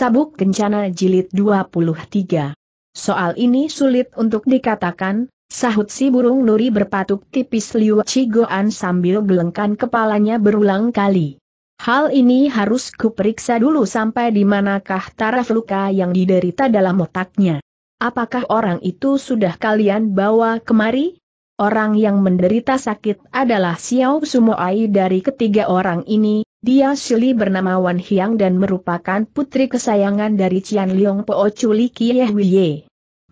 Sabuk Kencana Jilid 23. Soal ini sulit untuk dikatakan, sahut si burung nuri berpatuk tipis Liu Cigoan sambil gelengkan kepalanya berulang kali. Hal ini harus kuperiksa dulu sampai di manakah taraf luka yang diderita dalam otaknya. Apakah orang itu sudah kalian bawa kemari? Orang yang menderita sakit adalah Xiao Sumoai dari ketiga orang ini, dia Shili bernama Wan Hiang dan merupakan putri kesayangan dari Cian Liong Po Chu Li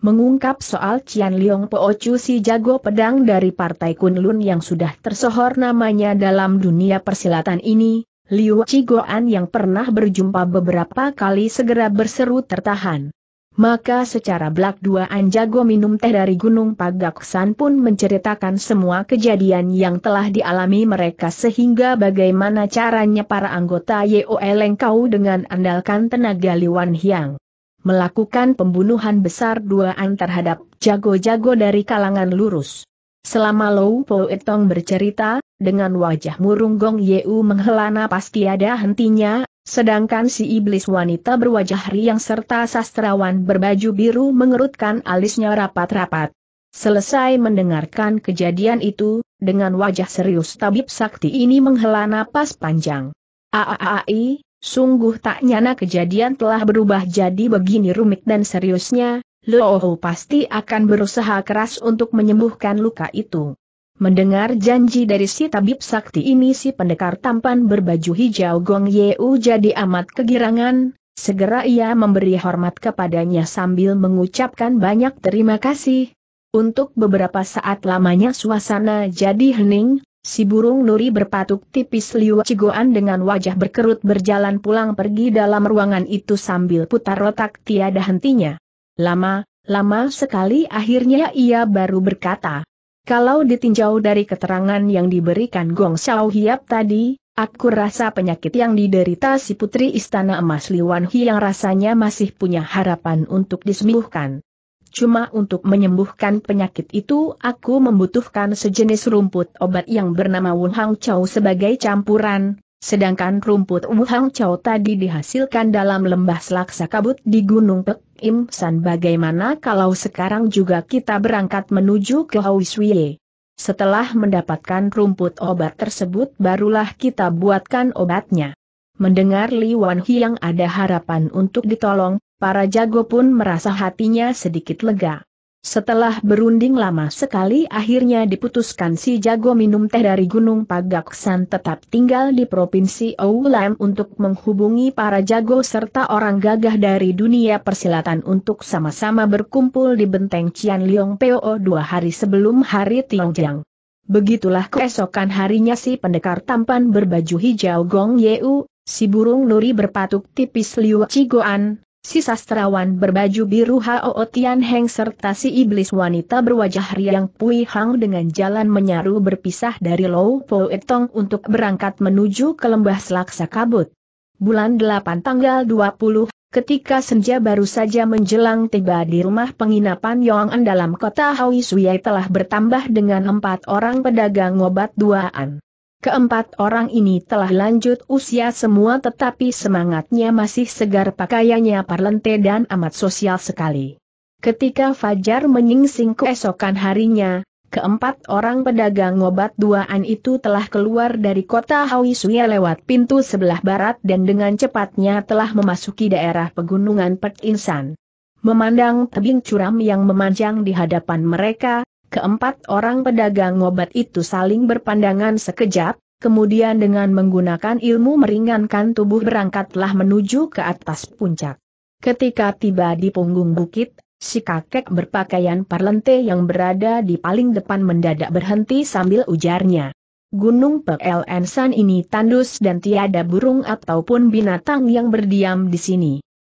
Mengungkap soal Cian Liong Po Chu si jago pedang dari Partai Kunlun yang sudah tersohor namanya dalam dunia persilatan ini, Liu Ciguan yang pernah berjumpa beberapa kali segera berseru tertahan. Maka secara belak dua Anjago minum teh dari Gunung Pagaksan pun menceritakan semua kejadian yang telah dialami mereka sehingga bagaimana caranya para anggota YOL Kau dengan andalkan tenaga Liwan Hiang. Melakukan pembunuhan besar duaan terhadap jago-jago dari kalangan lurus. Selama Lou Po Etong bercerita, dengan wajah murung Gong Yeu menghela napas tiada hentinya, Sedangkan si iblis wanita berwajah riang serta sastrawan berbaju biru mengerutkan alisnya rapat-rapat. Selesai mendengarkan kejadian itu, dengan wajah serius tabib sakti ini menghela napas panjang. Aaai, sungguh tak nyana kejadian telah berubah jadi begini rumit dan seriusnya, Looho pasti akan berusaha keras untuk menyembuhkan luka itu. Mendengar janji dari si tabib sakti ini si pendekar tampan berbaju hijau Gong Yeu jadi amat kegirangan, segera ia memberi hormat kepadanya sambil mengucapkan banyak terima kasih. Untuk beberapa saat lamanya suasana jadi hening, si burung nuri berpatuk tipis Liu Cigoan dengan wajah berkerut berjalan pulang pergi dalam ruangan itu sambil putar otak tiada hentinya. Lama, lama sekali akhirnya ia baru berkata, kalau ditinjau dari keterangan yang diberikan Gong Xiao Hiap tadi, aku rasa penyakit yang diderita si putri istana emas Liwan Hi yang rasanya masih punya harapan untuk disembuhkan. Cuma untuk menyembuhkan penyakit itu aku membutuhkan sejenis rumput obat yang bernama Wuhang Chow sebagai campuran, sedangkan rumput Wu Wuhang Chow tadi dihasilkan dalam lembah selaksa kabut di Gunung Pek. Im San bagaimana kalau sekarang juga kita berangkat menuju ke Hauswie? Setelah mendapatkan rumput obat tersebut barulah kita buatkan obatnya. Mendengar Li Wan yang ada harapan untuk ditolong, para jago pun merasa hatinya sedikit lega. Setelah berunding lama sekali akhirnya diputuskan si jago minum teh dari Gunung Pagaksan tetap tinggal di Provinsi Oulam untuk menghubungi para jago serta orang gagah dari dunia persilatan untuk sama-sama berkumpul di benteng Cian Liong Peo dua hari sebelum hari Jiang. Begitulah keesokan harinya si pendekar tampan berbaju hijau Gong Yeu, si burung nuri berpatuk tipis Liu Cigoan, si sastrawan berbaju biru Hao Tian Heng serta si iblis wanita berwajah riang Pui Hang dengan jalan menyaru berpisah dari Lou Po Etong untuk berangkat menuju ke lembah selaksa kabut. Bulan 8 tanggal 20, ketika senja baru saja menjelang tiba di rumah penginapan Yong'an dalam kota Hoi Suyai telah bertambah dengan empat orang pedagang obat duaan. Keempat orang ini telah lanjut usia semua tetapi semangatnya masih segar pakaiannya parlente dan amat sosial sekali. Ketika Fajar menyingsing keesokan harinya, keempat orang pedagang obat duaan itu telah keluar dari kota Hawisuya lewat pintu sebelah barat dan dengan cepatnya telah memasuki daerah pegunungan pertinsan, Memandang tebing curam yang memanjang di hadapan mereka, Keempat orang pedagang obat itu saling berpandangan sekejap, kemudian dengan menggunakan ilmu meringankan tubuh berangkatlah menuju ke atas puncak. Ketika tiba di punggung bukit, si kakek berpakaian parlente yang berada di paling depan mendadak berhenti sambil ujarnya. Gunung PLN San ini tandus dan tiada burung ataupun binatang yang berdiam di sini.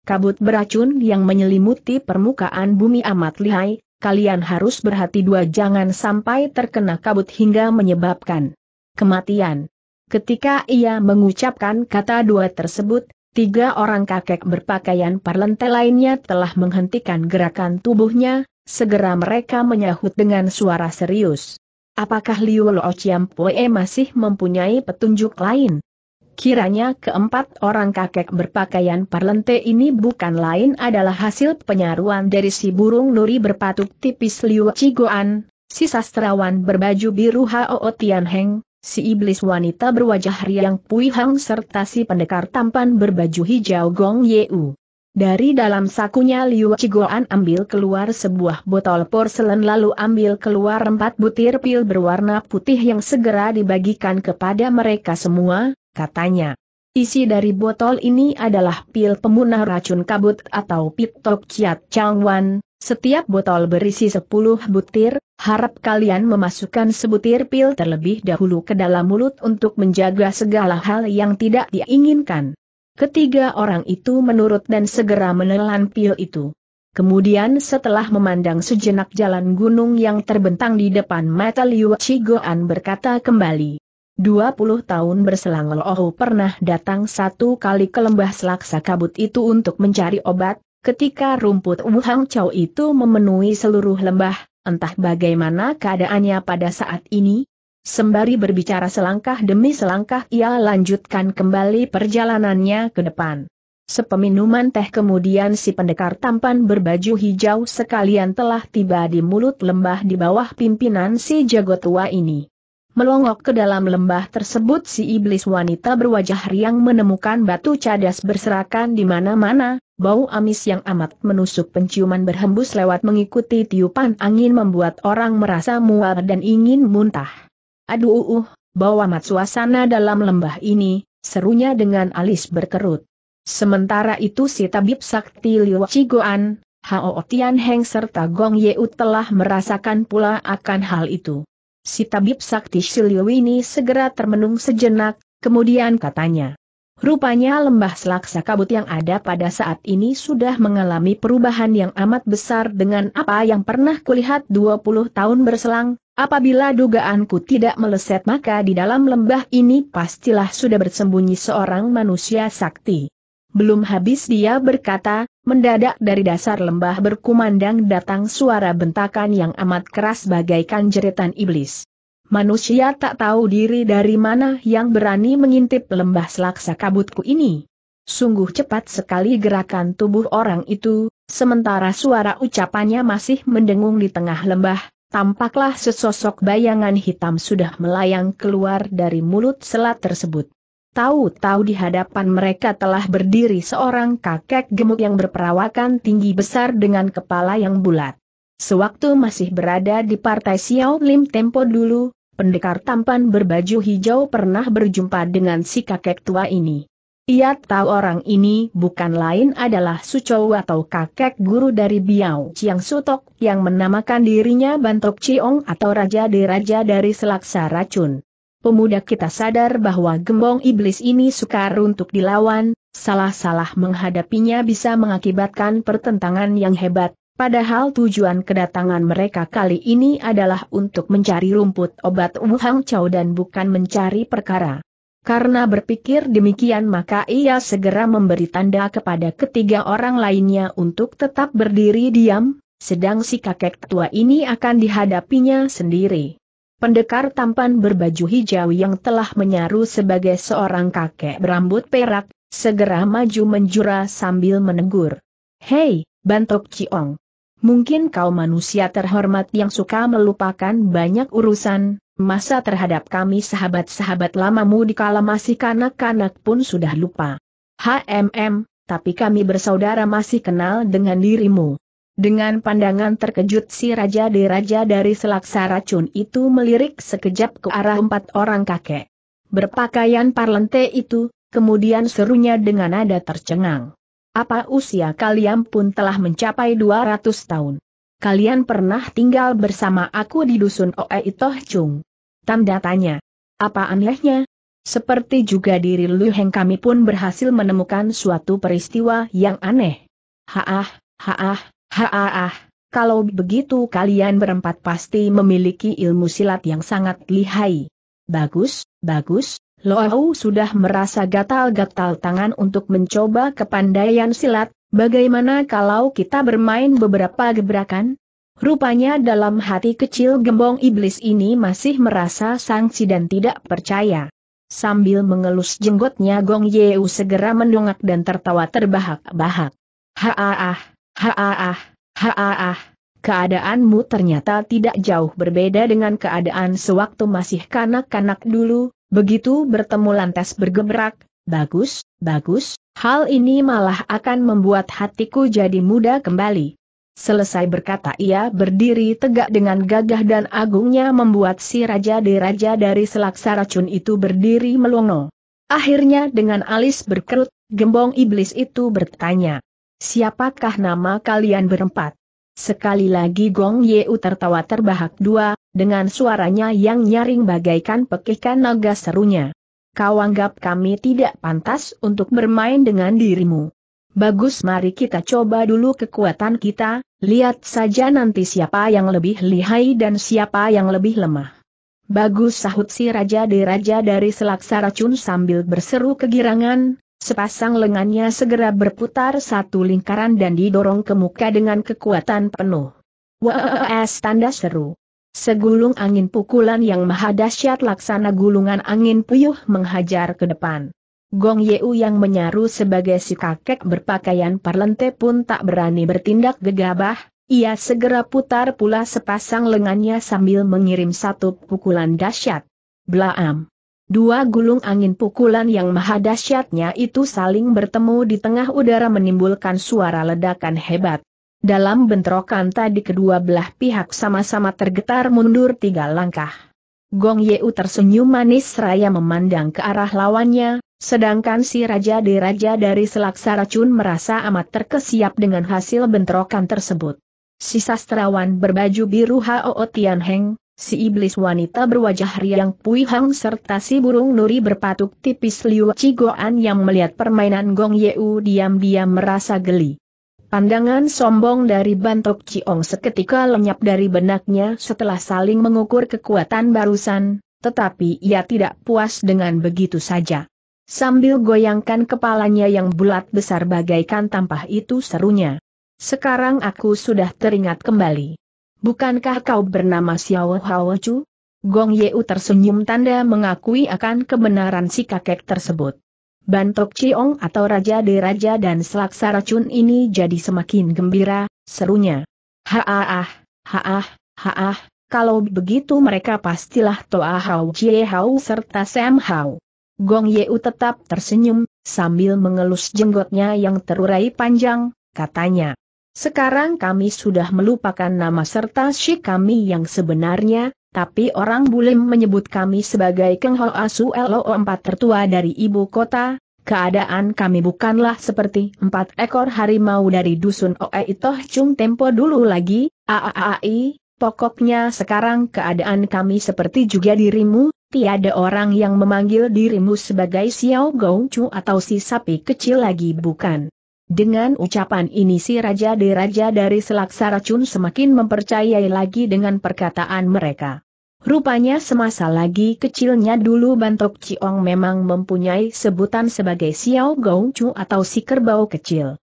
Kabut beracun yang menyelimuti permukaan bumi amat lihai, kalian harus berhati dua jangan sampai terkena kabut hingga menyebabkan kematian. Ketika ia mengucapkan kata dua tersebut, tiga orang kakek berpakaian parlente lainnya telah menghentikan gerakan tubuhnya, segera mereka menyahut dengan suara serius. Apakah Liu Lo Chiam Pue masih mempunyai petunjuk lain? Kiranya keempat orang kakek berpakaian parlente ini bukan lain adalah hasil penyaruan dari si burung nuri berpatuk tipis Liu Cigoan, si sastrawan berbaju biru Hao Tian Heng, si iblis wanita berwajah riang Pui Hang serta si pendekar tampan berbaju hijau Gong Yeu. Dari dalam sakunya Liu Cigoan ambil keluar sebuah botol porselen lalu ambil keluar empat butir pil berwarna putih yang segera dibagikan kepada mereka semua, katanya. Isi dari botol ini adalah pil pemunah racun kabut atau pitok kiat changwan. Setiap botol berisi 10 butir, harap kalian memasukkan sebutir pil terlebih dahulu ke dalam mulut untuk menjaga segala hal yang tidak diinginkan. Ketiga orang itu menurut dan segera menelan pil itu. Kemudian setelah memandang sejenak jalan gunung yang terbentang di depan mata Liu Chigoan berkata kembali, 20 tahun berselang Lohu pernah datang satu kali ke lembah selaksa kabut itu untuk mencari obat, ketika rumput Wuhang Chow itu memenuhi seluruh lembah, entah bagaimana keadaannya pada saat ini. Sembari berbicara selangkah demi selangkah ia lanjutkan kembali perjalanannya ke depan. Sepeminuman teh kemudian si pendekar tampan berbaju hijau sekalian telah tiba di mulut lembah di bawah pimpinan si jago tua ini. Melongok ke dalam lembah tersebut si iblis wanita berwajah riang menemukan batu cadas berserakan di mana-mana, bau amis yang amat menusuk penciuman berhembus lewat mengikuti tiupan angin membuat orang merasa mual dan ingin muntah. Aduh uh, uh bau amat suasana dalam lembah ini, serunya dengan alis berkerut. Sementara itu si tabib sakti Liu Cigoan, Hao Tian Heng serta Gong Yeu telah merasakan pula akan hal itu. Si tabib sakti Siliwini segera termenung sejenak, kemudian katanya. Rupanya lembah selaksa kabut yang ada pada saat ini sudah mengalami perubahan yang amat besar dengan apa yang pernah kulihat 20 tahun berselang, apabila dugaanku tidak meleset maka di dalam lembah ini pastilah sudah bersembunyi seorang manusia sakti. Belum habis dia berkata, mendadak dari dasar lembah berkumandang datang suara bentakan yang amat keras bagaikan jeritan iblis. Manusia tak tahu diri dari mana yang berani mengintip lembah selaksa kabutku ini. Sungguh cepat sekali gerakan tubuh orang itu, sementara suara ucapannya masih mendengung di tengah lembah, tampaklah sesosok bayangan hitam sudah melayang keluar dari mulut selat tersebut. Tahu-tahu di hadapan mereka telah berdiri seorang kakek gemuk yang berperawakan tinggi besar dengan kepala yang bulat. Sewaktu masih berada di partai Xiao Lim Tempo dulu, pendekar tampan berbaju hijau pernah berjumpa dengan si kakek tua ini. Ia tahu orang ini bukan lain adalah Sucou atau kakek guru dari Biao Chiang Sutok yang menamakan dirinya Bantok Chiong atau Raja Raja dari Selaksa Racun pemuda kita sadar bahwa gembong iblis ini sukar untuk dilawan, salah-salah menghadapinya bisa mengakibatkan pertentangan yang hebat, padahal tujuan kedatangan mereka kali ini adalah untuk mencari rumput obat Wuhang Chow dan bukan mencari perkara. Karena berpikir demikian maka ia segera memberi tanda kepada ketiga orang lainnya untuk tetap berdiri diam, sedang si kakek tua ini akan dihadapinya sendiri pendekar tampan berbaju hijau yang telah menyaru sebagai seorang kakek berambut perak, segera maju menjura sambil menegur. Hei, Bantok Ciong. Mungkin kau manusia terhormat yang suka melupakan banyak urusan, masa terhadap kami sahabat-sahabat lamamu dikala masih kanak-kanak pun sudah lupa. HMM, tapi kami bersaudara masih kenal dengan dirimu. Dengan pandangan terkejut si Raja Diraja dari selaksa racun itu melirik sekejap ke arah empat orang kakek. Berpakaian parlente itu, kemudian serunya dengan nada tercengang. Apa usia kalian pun telah mencapai 200 tahun. Kalian pernah tinggal bersama aku di dusun Oe Itoh Chung. Tanda tanya. Apa anehnya? Seperti juga diri Lu Heng kami pun berhasil menemukan suatu peristiwa yang aneh. Haah, haah, Haah, kalau begitu kalian berempat pasti memiliki ilmu silat yang sangat lihai. Bagus, bagus, Loau sudah merasa gatal-gatal tangan untuk mencoba kepandaian silat, bagaimana kalau kita bermain beberapa gebrakan? Rupanya dalam hati kecil gembong iblis ini masih merasa sangsi dan tidak percaya. Sambil mengelus jenggotnya Gong Yeu segera mendongak dan tertawa terbahak-bahak. Haah, Haah, haah. keadaanmu ternyata tidak jauh berbeda dengan keadaan sewaktu masih kanak-kanak dulu, begitu bertemu lantas bergemerak, bagus, bagus, hal ini malah akan membuat hatiku jadi muda kembali. Selesai berkata ia berdiri tegak dengan gagah dan agungnya membuat si Raja Diraja dari selaksa racun itu berdiri melongo. Akhirnya dengan alis berkerut, gembong iblis itu bertanya. Siapakah nama kalian berempat? Sekali lagi Gong Yeu tertawa terbahak dua, dengan suaranya yang nyaring bagaikan pekikan naga serunya. Kau anggap kami tidak pantas untuk bermain dengan dirimu. Bagus mari kita coba dulu kekuatan kita, lihat saja nanti siapa yang lebih lihai dan siapa yang lebih lemah. Bagus sahut si Raja Raja dari selaksa racun sambil berseru kegirangan, Sepasang lengannya segera berputar satu lingkaran dan didorong ke muka dengan kekuatan penuh. Wes tanda seru. Segulung angin pukulan yang maha dahsyat laksana gulungan angin puyuh menghajar ke depan. Gong Yeu yang menyaru sebagai si kakek berpakaian parlente pun tak berani bertindak gegabah, ia segera putar pula sepasang lengannya sambil mengirim satu pukulan dahsyat. Blaam! Dua gulung angin pukulan yang maha dahsyatnya itu saling bertemu di tengah udara menimbulkan suara ledakan hebat. Dalam bentrokan tadi kedua belah pihak sama-sama tergetar mundur tiga langkah. Gong Yeu tersenyum manis seraya memandang ke arah lawannya, sedangkan si Raja Raja dari Selaksa Racun merasa amat terkesiap dengan hasil bentrokan tersebut. Si sastrawan berbaju biru Hao Tian Heng, si iblis wanita berwajah riang Pui serta si burung nuri berpatuk tipis Liu Cigoan yang melihat permainan Gong Yeu diam-diam merasa geli. Pandangan sombong dari Bantok Ciong seketika lenyap dari benaknya setelah saling mengukur kekuatan barusan, tetapi ia tidak puas dengan begitu saja. Sambil goyangkan kepalanya yang bulat besar bagaikan tampah itu serunya. Sekarang aku sudah teringat kembali. Bukankah kau bernama Xiao Hao Chu? Gong Yeu tersenyum tanda mengakui akan kebenaran si kakek tersebut. Bantok Chiong atau Raja de Raja dan Selaksa Racun ini jadi semakin gembira, serunya. Haah, haah, haah, kalau begitu mereka pastilah Toa Hao Jie Hao serta Sam Hao. Gong Yeu tetap tersenyum, sambil mengelus jenggotnya yang terurai panjang, katanya. Sekarang kami sudah melupakan nama serta si kami yang sebenarnya, tapi orang Bulim menyebut kami sebagai Keng Ho Asu Lo empat tertua dari ibu kota, keadaan kami bukanlah seperti empat ekor harimau dari dusun Oe Itoh Chung Tempo dulu lagi, aaai, pokoknya sekarang keadaan kami seperti juga dirimu, tiada orang yang memanggil dirimu sebagai Xiao Gong Chu atau si sapi kecil lagi bukan. Dengan ucapan ini si Raja Raja dari Selaksa Racun semakin mempercayai lagi dengan perkataan mereka. Rupanya semasa lagi kecilnya dulu Bantok Ciong memang mempunyai sebutan sebagai Xiao Chu atau si kerbau kecil.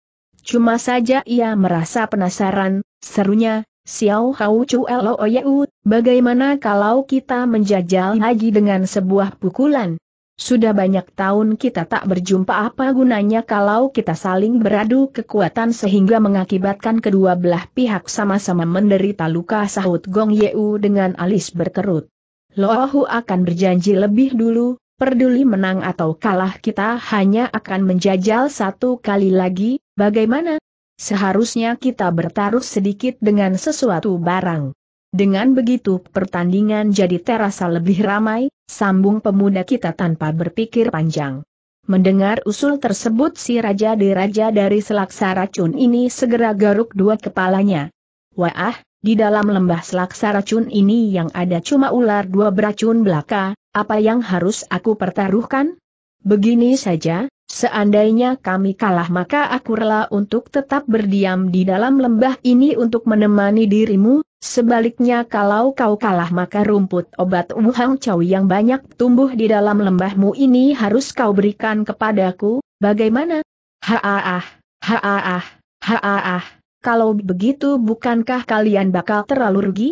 Cuma saja ia merasa penasaran, serunya, Xiao Hau Chu Elo Oyeu, bagaimana kalau kita menjajal lagi dengan sebuah pukulan? Sudah banyak tahun kita tak berjumpa apa gunanya kalau kita saling beradu kekuatan sehingga mengakibatkan kedua belah pihak sama-sama menderita luka sahut Gong Yeu dengan alis berkerut. Lohu akan berjanji lebih dulu, Peduli menang atau kalah kita hanya akan menjajal satu kali lagi, bagaimana? Seharusnya kita bertaruh sedikit dengan sesuatu barang. Dengan begitu pertandingan jadi terasa lebih ramai, Sambung pemuda kita tanpa berpikir panjang. Mendengar usul tersebut si Raja Diraja dari selaksa racun ini segera garuk dua kepalanya. Wah, di dalam lembah selaksa racun ini yang ada cuma ular dua beracun belaka, apa yang harus aku pertaruhkan? Begini saja, Seandainya kami kalah maka aku rela untuk tetap berdiam di dalam lembah ini untuk menemani dirimu, sebaliknya kalau kau kalah maka rumput obat Wuhang Chow yang banyak tumbuh di dalam lembahmu ini harus kau berikan kepadaku, bagaimana? Haaah, haaah, haaah, kalau begitu bukankah kalian bakal terlalu rugi?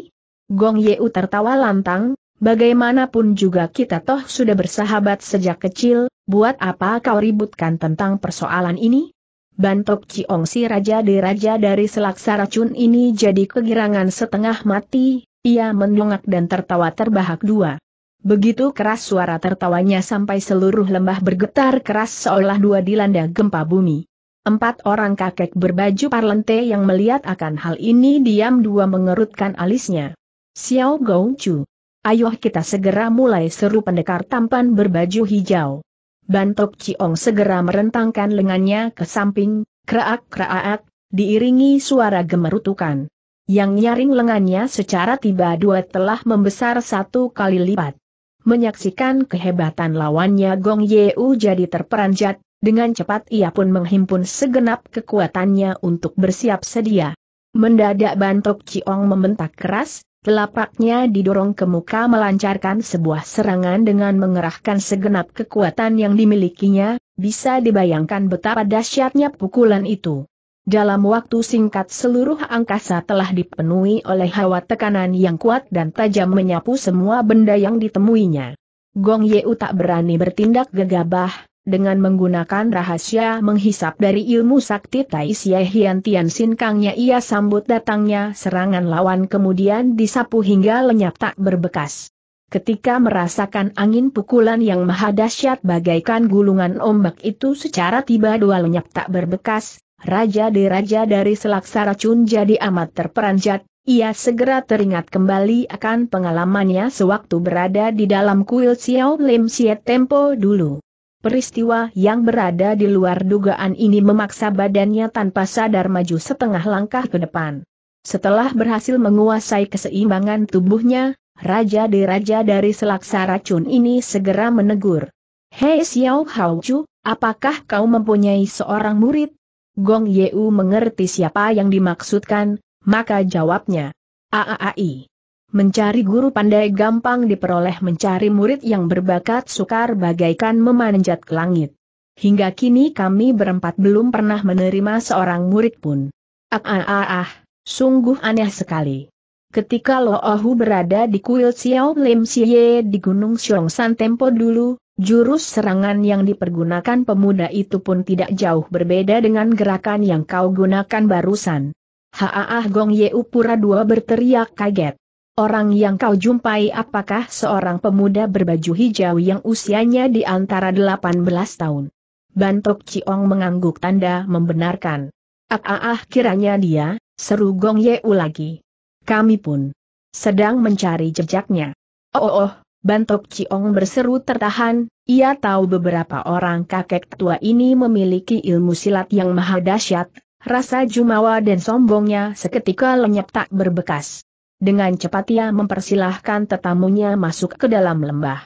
Gong Yeu tertawa lantang, bagaimanapun juga kita toh sudah bersahabat sejak kecil, Buat apa kau ributkan tentang persoalan ini? Bantok Ciong si Raja Raja dari selaksa racun ini jadi kegirangan setengah mati, ia mendongak dan tertawa terbahak dua. Begitu keras suara tertawanya sampai seluruh lembah bergetar keras seolah dua dilanda gempa bumi. Empat orang kakek berbaju parlente yang melihat akan hal ini diam dua mengerutkan alisnya. Xiao Gong Chu. Ayo kita segera mulai seru pendekar tampan berbaju hijau. Bantok Ciong segera merentangkan lengannya ke samping, kraak-kraak, diiringi suara gemerutukan. Yang nyaring lengannya secara tiba dua telah membesar satu kali lipat. Menyaksikan kehebatan lawannya Gong Yeu jadi terperanjat, dengan cepat ia pun menghimpun segenap kekuatannya untuk bersiap sedia. Mendadak Bantok Ciong membentak keras, telapaknya didorong ke muka melancarkan sebuah serangan dengan mengerahkan segenap kekuatan yang dimilikinya, bisa dibayangkan betapa dahsyatnya pukulan itu. Dalam waktu singkat seluruh angkasa telah dipenuhi oleh hawa tekanan yang kuat dan tajam menyapu semua benda yang ditemuinya. Gong Yeu tak berani bertindak gegabah, dengan menggunakan rahasia menghisap dari ilmu sakti Tai Xie Hian Tian Sin Kangnya ia sambut datangnya serangan lawan kemudian disapu hingga lenyap tak berbekas. Ketika merasakan angin pukulan yang maha dahsyat bagaikan gulungan ombak itu secara tiba dua lenyap tak berbekas, Raja Raja dari Selaksa Racun jadi amat terperanjat, ia segera teringat kembali akan pengalamannya sewaktu berada di dalam kuil Xiao Lim Siet Tempo dulu. Peristiwa yang berada di luar dugaan ini memaksa badannya tanpa sadar maju setengah langkah ke depan. Setelah berhasil menguasai keseimbangan tubuhnya, Raja Diraja dari selaksa racun ini segera menegur. Hei Xiao Hao Chu, apakah kau mempunyai seorang murid? Gong Yeu mengerti siapa yang dimaksudkan, maka jawabnya. Aaai. Mencari guru pandai gampang diperoleh mencari murid yang berbakat sukar bagaikan memanjat ke langit. Hingga kini kami berempat belum pernah menerima seorang murid pun. Ah ah ah, ah sungguh aneh sekali. Ketika Lo Ohu berada di kuil Xiao Lim Xie di Gunung San Tempo dulu, jurus serangan yang dipergunakan pemuda itu pun tidak jauh berbeda dengan gerakan yang kau gunakan barusan. Ha ah ah, Gong Yeupura upura dua berteriak kaget. Orang yang kau jumpai apakah seorang pemuda berbaju hijau yang usianya di antara 18 tahun? Bantok Ciong mengangguk tanda membenarkan. Ah ah ah kiranya dia, seru Gong Yeu lagi. Kami pun sedang mencari jejaknya. Oh, oh oh Bantok Ciong berseru tertahan, ia tahu beberapa orang kakek tua ini memiliki ilmu silat yang maha dahsyat, rasa jumawa dan sombongnya seketika lenyap tak berbekas. Dengan cepat ia mempersilahkan tetamunya masuk ke dalam lembah.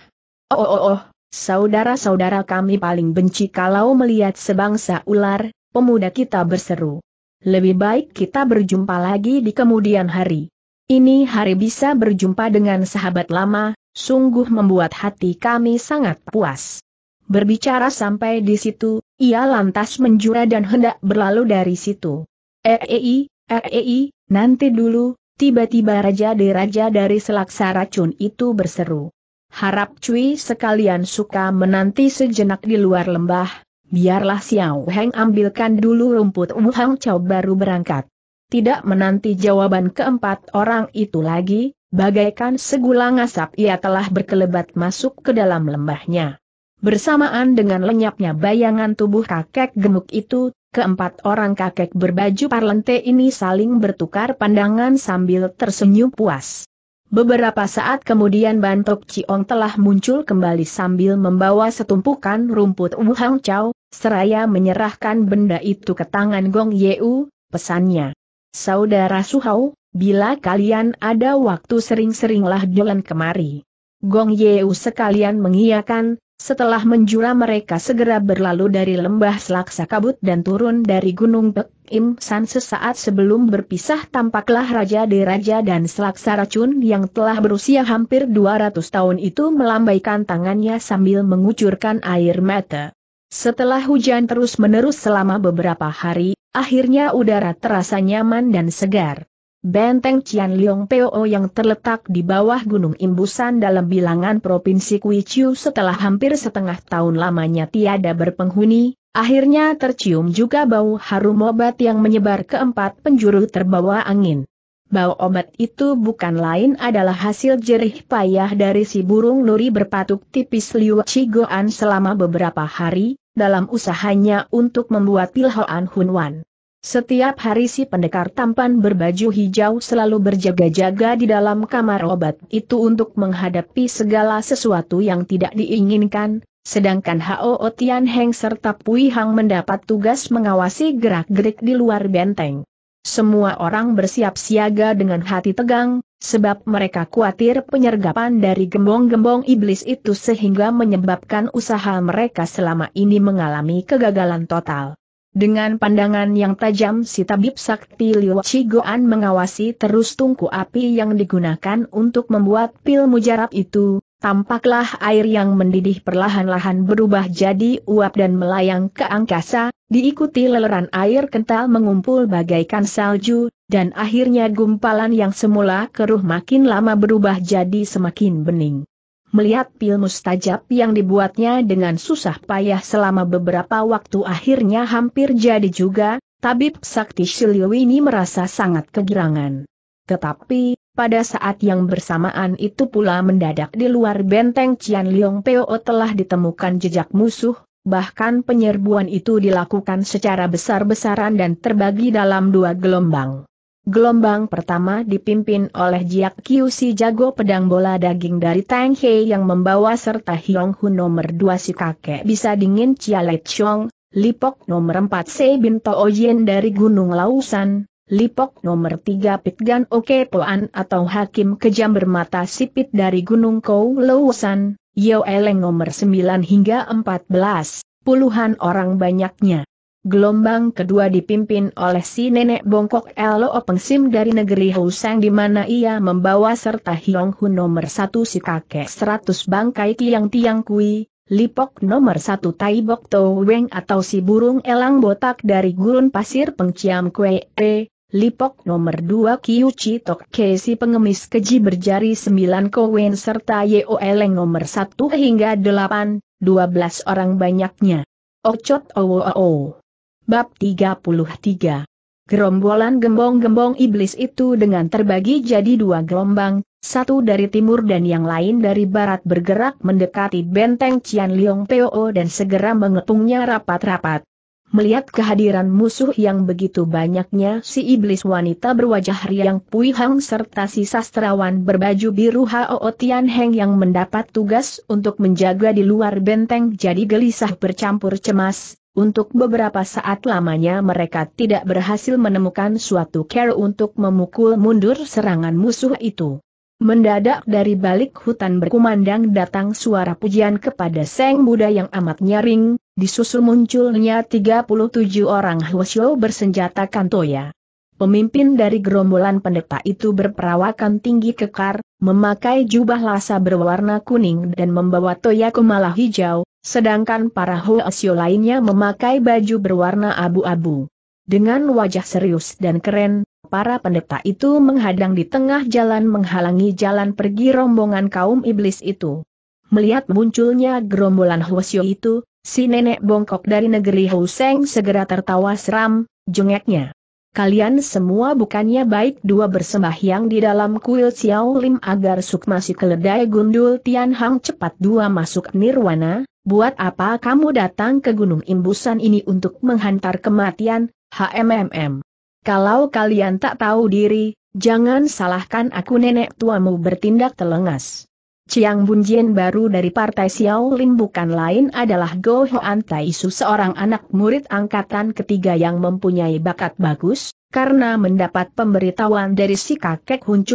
Oh oh oh, saudara-saudara kami paling benci kalau melihat sebangsa ular, pemuda kita berseru. Lebih baik kita berjumpa lagi di kemudian hari. Ini hari bisa berjumpa dengan sahabat lama, sungguh membuat hati kami sangat puas. Berbicara sampai di situ, ia lantas menjura dan hendak berlalu dari situ. Eei, eh, eei, eh, eh, nanti dulu, Tiba-tiba Raja Deraja dari selaksa racun itu berseru. Harap Cui sekalian suka menanti sejenak di luar lembah, biarlah Xiao Heng ambilkan dulu rumput Wuhang Chao baru berangkat. Tidak menanti jawaban keempat orang itu lagi, bagaikan segulang asap ia telah berkelebat masuk ke dalam lembahnya. Bersamaan dengan lenyapnya bayangan tubuh kakek gemuk itu, Keempat orang kakek berbaju parlente ini saling bertukar pandangan sambil tersenyum puas. Beberapa saat kemudian Bantok Ciong telah muncul kembali sambil membawa setumpukan rumput Wuhang Chao, seraya menyerahkan benda itu ke tangan Gong Yeu, pesannya. Saudara Suhau, bila kalian ada waktu sering-seringlah jalan kemari. Gong Yeu sekalian mengiyakan, setelah menjura mereka segera berlalu dari lembah selaksa kabut dan turun dari gunung Pek Im San sesaat sebelum berpisah tampaklah Raja Deraja dan selaksa racun yang telah berusia hampir 200 tahun itu melambaikan tangannya sambil mengucurkan air mata. Setelah hujan terus-menerus selama beberapa hari, akhirnya udara terasa nyaman dan segar. Benteng Cian Liong Poo yang terletak di bawah Gunung Imbusan dalam bilangan Provinsi Kuichu setelah hampir setengah tahun lamanya tiada berpenghuni, akhirnya tercium juga bau harum obat yang menyebar ke empat penjuru terbawa angin. Bau obat itu bukan lain adalah hasil jerih payah dari si burung nuri berpatuk tipis Liu Cigoan selama beberapa hari, dalam usahanya untuk membuat Pilhoan Hunwan. Setiap hari si pendekar tampan berbaju hijau selalu berjaga-jaga di dalam kamar obat itu untuk menghadapi segala sesuatu yang tidak diinginkan, sedangkan Hao Tian Heng serta Pui Hang mendapat tugas mengawasi gerak-gerik di luar benteng. Semua orang bersiap siaga dengan hati tegang, sebab mereka khawatir penyergapan dari gembong-gembong iblis itu sehingga menyebabkan usaha mereka selama ini mengalami kegagalan total. Dengan pandangan yang tajam si tabib sakti Liu Chigoan mengawasi terus tungku api yang digunakan untuk membuat pil mujarab itu, tampaklah air yang mendidih perlahan-lahan berubah jadi uap dan melayang ke angkasa, diikuti leleran air kental mengumpul bagaikan salju, dan akhirnya gumpalan yang semula keruh makin lama berubah jadi semakin bening melihat pil mustajab yang dibuatnya dengan susah payah selama beberapa waktu akhirnya hampir jadi juga, Tabib Sakti Shiliu merasa sangat kegirangan. Tetapi, pada saat yang bersamaan itu pula mendadak di luar benteng Cian Liong Peo telah ditemukan jejak musuh, bahkan penyerbuan itu dilakukan secara besar-besaran dan terbagi dalam dua gelombang. Gelombang pertama dipimpin oleh Jiak Kiu si jago pedang bola daging dari Tang He yang membawa serta Hyong Hu nomor 2 si kakek bisa dingin Chia Chong, Lipok nomor 4 Se Bin Oyen dari Gunung Lausan, Lipok nomor 3 Gan Oke Poan atau Hakim Kejam bermata sipit dari Gunung Kou Lausan, Yeo Eleng nomor 9 hingga 14, puluhan orang banyaknya. Gelombang kedua dipimpin oleh si nenek bongkok Openg Pengsim dari negeri Housang di mana ia membawa serta Hiong Hu nomor satu si kakek seratus bangkai tiang tiang kui, Lipok nomor satu Tai Bok To Weng atau si burung elang botak dari gurun pasir pengciam kue e, Lipok nomor dua Kiu Tok Ke si pengemis keji berjari sembilan Kowen serta Yeo Eleng nomor satu hingga delapan, dua belas orang banyaknya. Ocot owo owo. Bab 33 Gerombolan gembong-gembong iblis itu dengan terbagi jadi dua gelombang, satu dari timur dan yang lain dari barat bergerak mendekati benteng Cian Liong Peo dan segera mengepungnya rapat-rapat. Melihat kehadiran musuh yang begitu banyaknya si iblis wanita berwajah riang Pui Hang serta si sastrawan berbaju biru Hao Tian Heng yang mendapat tugas untuk menjaga di luar benteng jadi gelisah bercampur cemas, untuk beberapa saat lamanya mereka tidak berhasil menemukan suatu cara untuk memukul mundur serangan musuh itu. Mendadak dari balik hutan berkumandang datang suara pujian kepada Seng Buddha yang amat nyaring, disusul munculnya 37 orang Hwasyo bersenjata kantoya. Pemimpin dari gerombolan pendeta itu berperawakan tinggi kekar, memakai jubah lasa berwarna kuning dan membawa toya kumala hijau, Sedangkan para Hoesyo lainnya memakai baju berwarna abu-abu. Dengan wajah serius dan keren, para pendeta itu menghadang di tengah jalan menghalangi jalan pergi rombongan kaum iblis itu. Melihat munculnya gerombolan Hoesyo itu, si nenek bongkok dari negeri Huseng segera tertawa seram, jengeknya. Kalian semua bukannya baik dua bersembahyang di dalam kuil Xiao Lim agar sukmasi keledai gundul Tian Hang cepat dua masuk nirwana, buat apa kamu datang ke Gunung Imbusan ini untuk menghantar kematian, HMMM? Kalau kalian tak tahu diri, jangan salahkan aku nenek tuamu bertindak telengas. Chiang Bunjian baru dari Partai Xiaolin bukan lain adalah Go Hoan Taisu seorang anak murid angkatan ketiga yang mempunyai bakat bagus, karena mendapat pemberitahuan dari si kakek Hun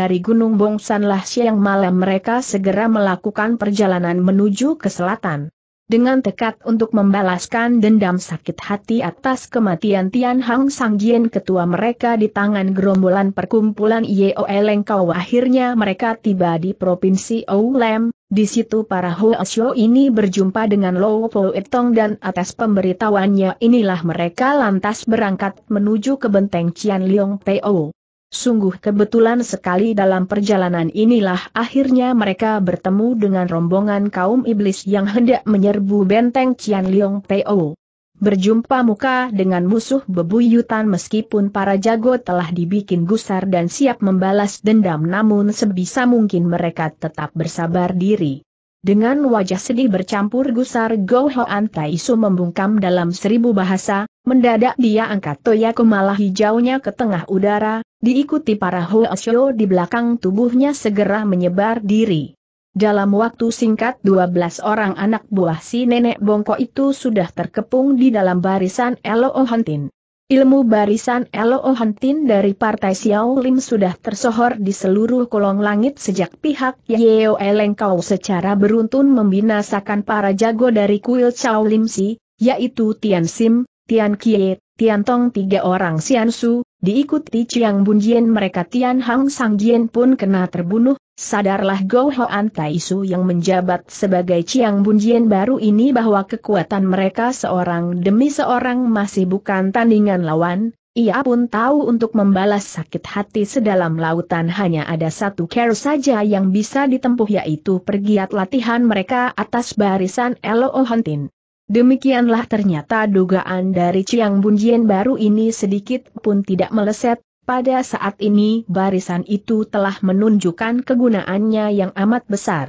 dari Gunung Bongsanlah siang malam mereka segera melakukan perjalanan menuju ke selatan dengan tekad untuk membalaskan dendam sakit hati atas kematian Tian Hang Sang Jien ketua mereka di tangan gerombolan perkumpulan Yeo Elengkau akhirnya mereka tiba di Provinsi Oulem, di situ para Hoesyo ini berjumpa dengan Lo Po Etong dan atas pemberitahuannya inilah mereka lantas berangkat menuju ke benteng Cian Liong Po. Sungguh kebetulan sekali dalam perjalanan inilah akhirnya mereka bertemu dengan rombongan kaum iblis yang hendak menyerbu benteng Cian Liong Teo. Berjumpa muka dengan musuh bebuyutan meskipun para jago telah dibikin gusar dan siap membalas dendam namun sebisa mungkin mereka tetap bersabar diri. Dengan wajah sedih bercampur gusar Go Hoan Su membungkam dalam seribu bahasa, Mendadak dia angkat toya malah hijaunya ke tengah udara, diikuti para Hoesyo di belakang tubuhnya segera menyebar diri. Dalam waktu singkat 12 orang anak buah si nenek bongkok itu sudah terkepung di dalam barisan elo ohantin. Ilmu barisan elo ohantin dari Partai Xiao Lim sudah tersohor di seluruh kolong langit sejak pihak Yeo Elengkau secara beruntun membinasakan para jago dari kuil Xiao Lim Si, yaitu Tian Sim, Tian Kie, Tian Tong tiga orang Sian Su, diikuti Chiang Bun Jien mereka Tian Hang Sang Jien pun kena terbunuh, sadarlah Go Hoan Tai Su yang menjabat sebagai Chiang Bun Jien baru ini bahwa kekuatan mereka seorang demi seorang masih bukan tandingan lawan, ia pun tahu untuk membalas sakit hati sedalam lautan hanya ada satu care saja yang bisa ditempuh yaitu pergiat latihan mereka atas barisan Elo Hontin. Demikianlah ternyata dugaan dari Chiang Bunjian baru ini sedikit pun tidak meleset, pada saat ini barisan itu telah menunjukkan kegunaannya yang amat besar.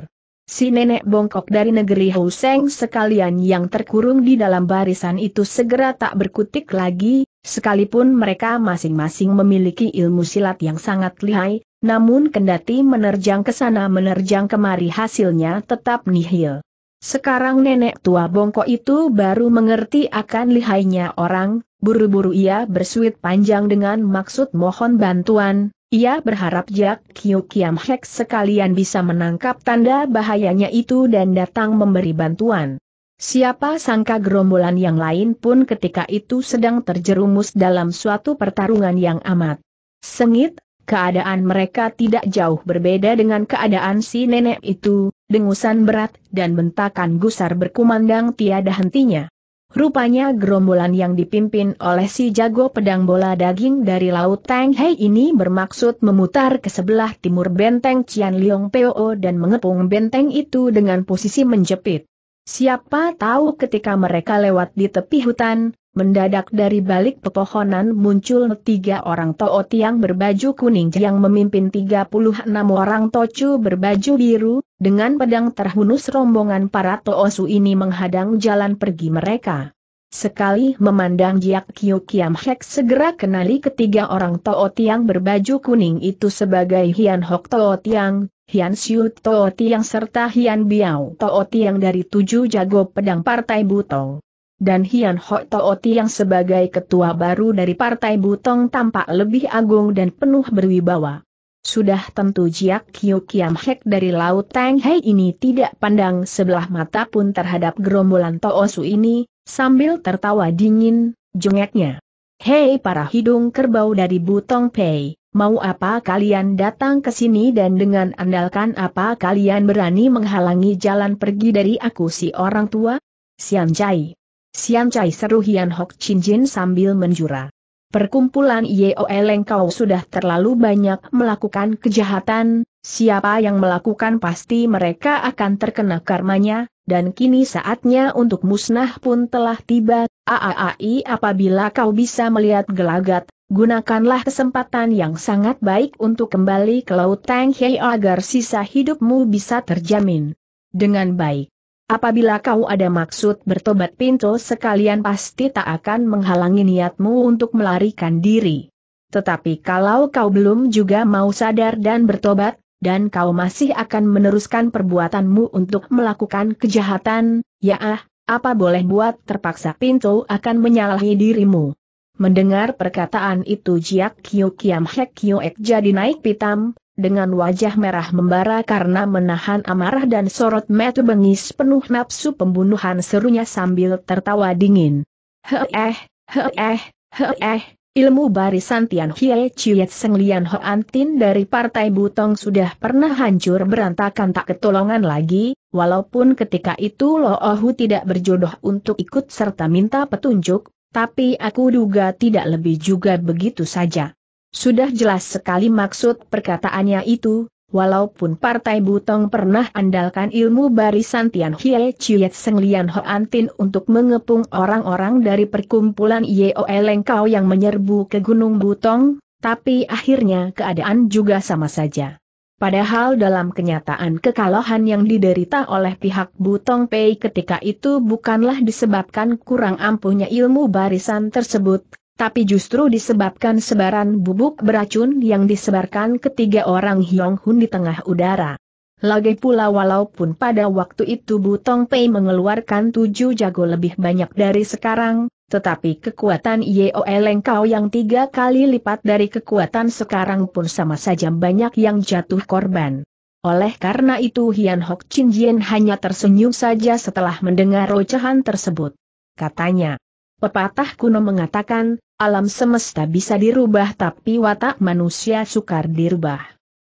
Si nenek bongkok dari negeri Houseng sekalian yang terkurung di dalam barisan itu segera tak berkutik lagi, sekalipun mereka masing-masing memiliki ilmu silat yang sangat lihai, namun kendati menerjang ke sana menerjang kemari hasilnya tetap nihil. Sekarang nenek tua bongkok itu baru mengerti akan lihainya orang, buru-buru ia bersuit panjang dengan maksud mohon bantuan, ia berharap Jack, Kiu Kiam Hek sekalian bisa menangkap tanda bahayanya itu dan datang memberi bantuan. Siapa sangka gerombolan yang lain pun ketika itu sedang terjerumus dalam suatu pertarungan yang amat sengit, keadaan mereka tidak jauh berbeda dengan keadaan si nenek itu, dengusan berat, dan bentakan gusar berkumandang tiada hentinya. Rupanya gerombolan yang dipimpin oleh si jago pedang bola daging dari Laut Tang Hei ini bermaksud memutar ke sebelah timur benteng Cian Liong Peo dan mengepung benteng itu dengan posisi menjepit. Siapa tahu ketika mereka lewat di tepi hutan, mendadak dari balik pepohonan muncul tiga orang toot yang berbaju kuning yang memimpin 36 orang tocu berbaju biru, dengan pedang terhunus rombongan para Toosu ini menghadang jalan pergi mereka. Sekali memandang Jiak Kiu Kiam Hek segera kenali ketiga orang Toot Tiang berbaju kuning itu sebagai Hian Hok Toot Tiang, Hian Siu Too Tiang serta Hian Biao Toot Tiang dari tujuh jago pedang Partai Butong. Dan Hian Hok Toot Tiang sebagai ketua baru dari Partai Butong tampak lebih agung dan penuh berwibawa. Sudah tentu Jiak Kiu Kiam Hek dari Laut Tang Hei ini tidak pandang sebelah mata pun terhadap gerombolan Toosu ini, sambil tertawa dingin, jengeknya. Hei para hidung kerbau dari Butong Pei, mau apa kalian datang ke sini dan dengan andalkan apa kalian berani menghalangi jalan pergi dari aku si orang tua? Sian Chai. Sian Chai seru Hian Hok Chin Jin sambil menjura. Perkumpulan Yeoleng kau sudah terlalu banyak melakukan kejahatan, siapa yang melakukan pasti mereka akan terkena karmanya, dan kini saatnya untuk musnah pun telah tiba, AAI, apabila kau bisa melihat gelagat, gunakanlah kesempatan yang sangat baik untuk kembali ke Laut Tang Hei agar sisa hidupmu bisa terjamin. Dengan baik. Apabila kau ada maksud bertobat pintu sekalian pasti tak akan menghalangi niatmu untuk melarikan diri. Tetapi kalau kau belum juga mau sadar dan bertobat, dan kau masih akan meneruskan perbuatanmu untuk melakukan kejahatan, ya ah, apa boleh buat terpaksa pintu akan menyalahi dirimu. Mendengar perkataan itu Jiak Kyo Kiam Hek Kyo Ek jadi naik pitam, dengan wajah merah membara karena menahan amarah dan sorot metu bengis penuh nafsu pembunuhan serunya sambil tertawa dingin. Heeh, heeh, heeh, ilmu barisan Tian Hie Chiyet Seng Lian Hoan Tin dari Partai Butong sudah pernah hancur berantakan tak ketolongan lagi, walaupun ketika itu Lo Ohu tidak berjodoh untuk ikut serta minta petunjuk, tapi aku duga tidak lebih juga begitu saja. Sudah jelas sekali maksud perkataannya itu, walaupun Partai Butong pernah andalkan ilmu barisan Tian Hie Chiet Seng Lian Hoan Antin untuk mengepung orang-orang dari perkumpulan Yeo Elengkau yang menyerbu ke Gunung Butong, tapi akhirnya keadaan juga sama saja. Padahal dalam kenyataan kekalahan yang diderita oleh pihak Butong Pei ketika itu bukanlah disebabkan kurang ampuhnya ilmu barisan tersebut, tapi justru disebabkan sebaran bubuk beracun yang disebarkan ketiga orang Hyong Hun di tengah udara. Lagi pula walaupun pada waktu itu Butong Pei mengeluarkan tujuh jago lebih banyak dari sekarang, tetapi kekuatan Yeo Kau yang tiga kali lipat dari kekuatan sekarang pun sama saja banyak yang jatuh korban. Oleh karena itu Hian Hok Chin Jien hanya tersenyum saja setelah mendengar rocehan tersebut. Katanya, Pepatah kuno mengatakan, alam semesta bisa dirubah tapi watak manusia sukar dirubah.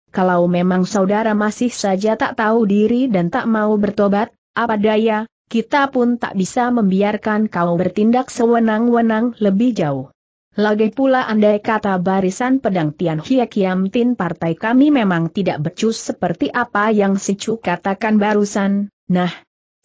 Kalau memang saudara masih saja tak tahu diri dan tak mau bertobat, apa daya, kita pun tak bisa membiarkan kau bertindak sewenang-wenang lebih jauh. Lagi pula andai kata barisan pedang Tian Hie Kiam Tin partai kami memang tidak becus seperti apa yang si katakan barusan, nah,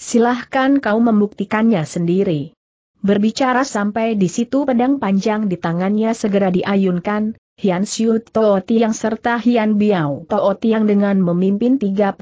silahkan kau membuktikannya sendiri. Berbicara sampai di situ pedang panjang di tangannya segera diayunkan, Hian Xiu Tao Tiang serta Hian Biao Tao Tiang dengan memimpin 36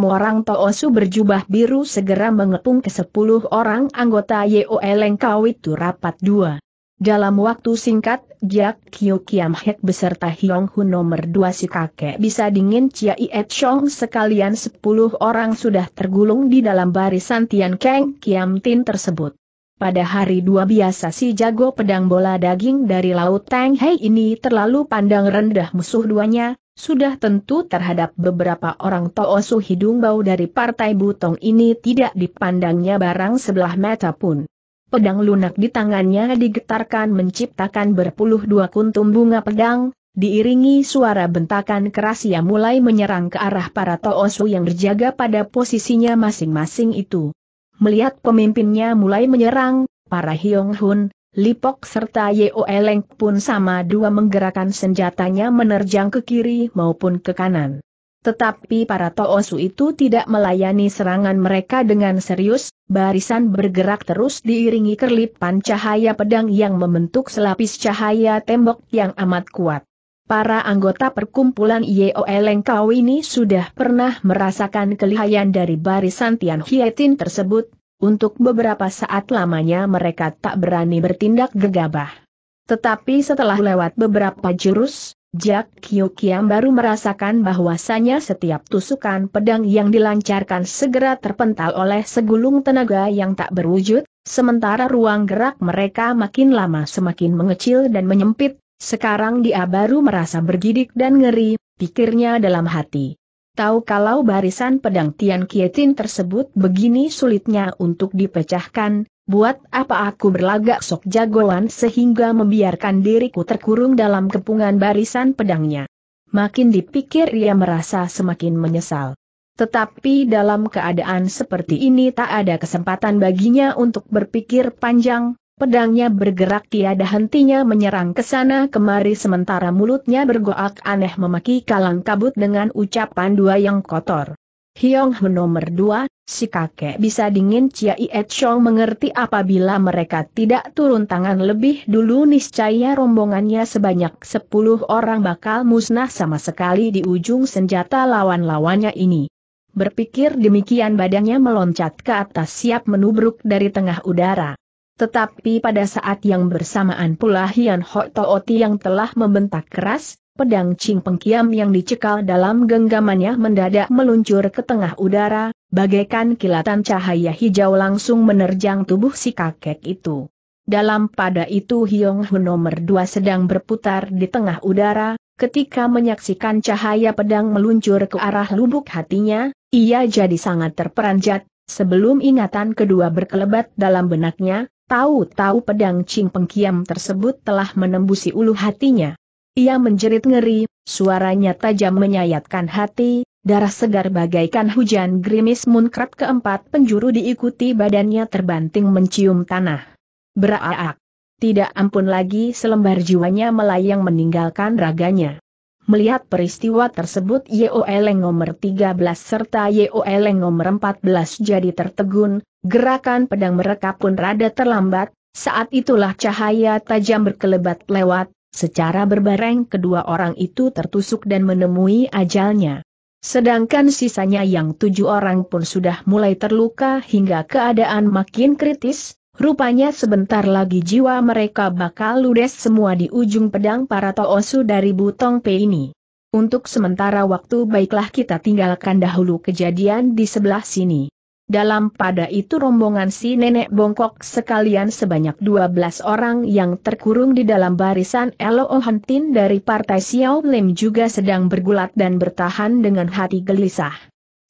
orang Tao Su berjubah biru segera mengepung ke 10 orang anggota Yeo Eleng Kawitu rapat dua. Dalam waktu singkat, Jack Kyu Kiam Hek beserta Hiong Hu nomor 2 si kakek bisa dingin Chia Iet Chong sekalian 10 orang sudah tergulung di dalam barisan Tian Keng Kiam Tin tersebut. Pada hari dua biasa si jago pedang bola daging dari Laut Tang Hei ini terlalu pandang rendah musuh duanya, sudah tentu terhadap beberapa orang Toosu hidung bau dari partai Butong ini tidak dipandangnya barang sebelah mata pun. Pedang lunak di tangannya digetarkan menciptakan berpuluh dua kuntum bunga pedang, diiringi suara bentakan keras yang mulai menyerang ke arah para Toosu yang berjaga pada posisinya masing-masing itu. Melihat pemimpinnya mulai menyerang, para Hyong Hun, Lipok serta Yeo Eleng pun sama dua menggerakkan senjatanya menerjang ke kiri maupun ke kanan. Tetapi para Toosu itu tidak melayani serangan mereka dengan serius, barisan bergerak terus diiringi kerlipan cahaya pedang yang membentuk selapis cahaya tembok yang amat kuat. Para anggota perkumpulan Yeo Kau ini sudah pernah merasakan kelihayan dari barisan Tian Hietin tersebut, untuk beberapa saat lamanya mereka tak berani bertindak gegabah. Tetapi setelah lewat beberapa jurus, Jack Kyokiam baru merasakan bahwasannya setiap tusukan pedang yang dilancarkan segera terpental oleh segulung tenaga yang tak berwujud, sementara ruang gerak mereka makin lama semakin mengecil dan menyempit, sekarang dia baru merasa bergidik dan ngeri, pikirnya dalam hati. Tahu kalau barisan pedang Tian Kietin tersebut begini sulitnya untuk dipecahkan, buat apa aku berlagak sok jagoan sehingga membiarkan diriku terkurung dalam kepungan barisan pedangnya. Makin dipikir ia merasa semakin menyesal. Tetapi dalam keadaan seperti ini tak ada kesempatan baginya untuk berpikir panjang, Pedangnya bergerak tiada hentinya menyerang ke sana kemari sementara mulutnya bergoak aneh memaki kalang kabut dengan ucapan dua yang kotor. Hiong nomor dua, si kakek bisa dingin Chia Iet Chong mengerti apabila mereka tidak turun tangan lebih dulu niscaya rombongannya sebanyak sepuluh orang bakal musnah sama sekali di ujung senjata lawan-lawannya ini. Berpikir demikian badannya meloncat ke atas siap menubruk dari tengah udara. Tetapi pada saat yang bersamaan pula Hian Ho Tooti yang telah membentak keras, pedang Ching Pengkiam yang dicekal dalam genggamannya mendadak meluncur ke tengah udara, bagaikan kilatan cahaya hijau langsung menerjang tubuh si kakek itu. Dalam pada itu Hyong Hu nomor dua sedang berputar di tengah udara, ketika menyaksikan cahaya pedang meluncur ke arah lubuk hatinya, ia jadi sangat terperanjat, sebelum ingatan kedua berkelebat dalam benaknya, Tahu-tahu pedang Cing Pengkiam tersebut telah menembusi ulu hatinya. Ia menjerit ngeri, suaranya tajam menyayatkan hati, darah segar bagaikan hujan gerimis munkrat keempat penjuru diikuti badannya terbanting mencium tanah. Beraak. Tidak ampun lagi selembar jiwanya melayang meninggalkan raganya. Melihat peristiwa tersebut Yeoleng nomor 13 serta Yeoleng nomor 14 jadi tertegun, gerakan pedang mereka pun rada terlambat, saat itulah cahaya tajam berkelebat lewat, secara berbareng kedua orang itu tertusuk dan menemui ajalnya. Sedangkan sisanya yang tujuh orang pun sudah mulai terluka hingga keadaan makin kritis, Rupanya sebentar lagi jiwa mereka bakal ludes semua di ujung pedang para toosu dari Butong Pei ini. Untuk sementara waktu baiklah kita tinggalkan dahulu kejadian di sebelah sini. Dalam pada itu rombongan si nenek bongkok sekalian sebanyak 12 orang yang terkurung di dalam barisan Elo Hantin dari Partai Xiao Lim juga sedang bergulat dan bertahan dengan hati gelisah.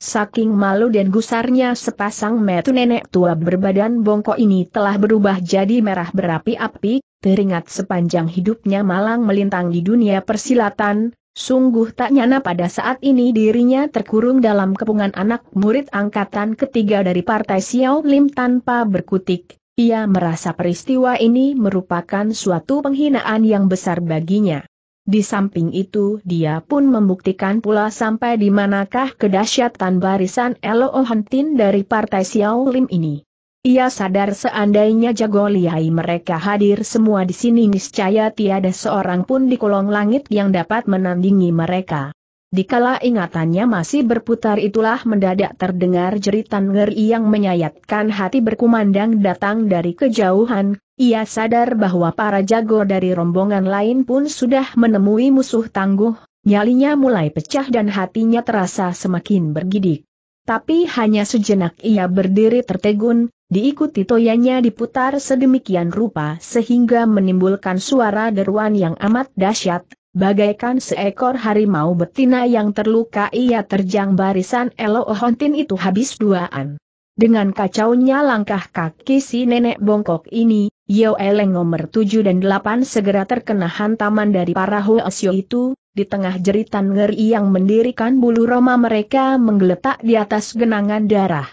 Saking malu dan gusarnya sepasang metu nenek tua berbadan bongkok ini telah berubah jadi merah berapi-api, teringat sepanjang hidupnya malang melintang di dunia persilatan, sungguh tak nyana pada saat ini dirinya terkurung dalam kepungan anak murid angkatan ketiga dari Partai Xiao Lim tanpa berkutik. Ia merasa peristiwa ini merupakan suatu penghinaan yang besar baginya. Di samping itu dia pun membuktikan pula sampai di manakah kedahsyatan barisan Elo Hentin dari Partai Xiao Lim ini. Ia sadar seandainya jago liai mereka hadir semua di sini niscaya tiada seorang pun di kolong langit yang dapat menandingi mereka. Dikala ingatannya masih berputar itulah mendadak terdengar jeritan ngeri yang menyayatkan hati berkumandang datang dari kejauhan, ia sadar bahwa para jago dari rombongan lain pun sudah menemui musuh tangguh, nyalinya mulai pecah dan hatinya terasa semakin bergidik. Tapi hanya sejenak ia berdiri tertegun, diikuti toyanya diputar sedemikian rupa sehingga menimbulkan suara deruan yang amat dahsyat, Bagaikan seekor harimau betina yang terluka ia terjang barisan Elo Ohontin itu habis duaan. Dengan kacaunya langkah kaki si nenek bongkok ini, Yeo Eleng nomor 7 dan 8 segera terkena hantaman dari para Hoesio itu, di tengah jeritan ngeri yang mendirikan bulu roma mereka menggeletak di atas genangan darah.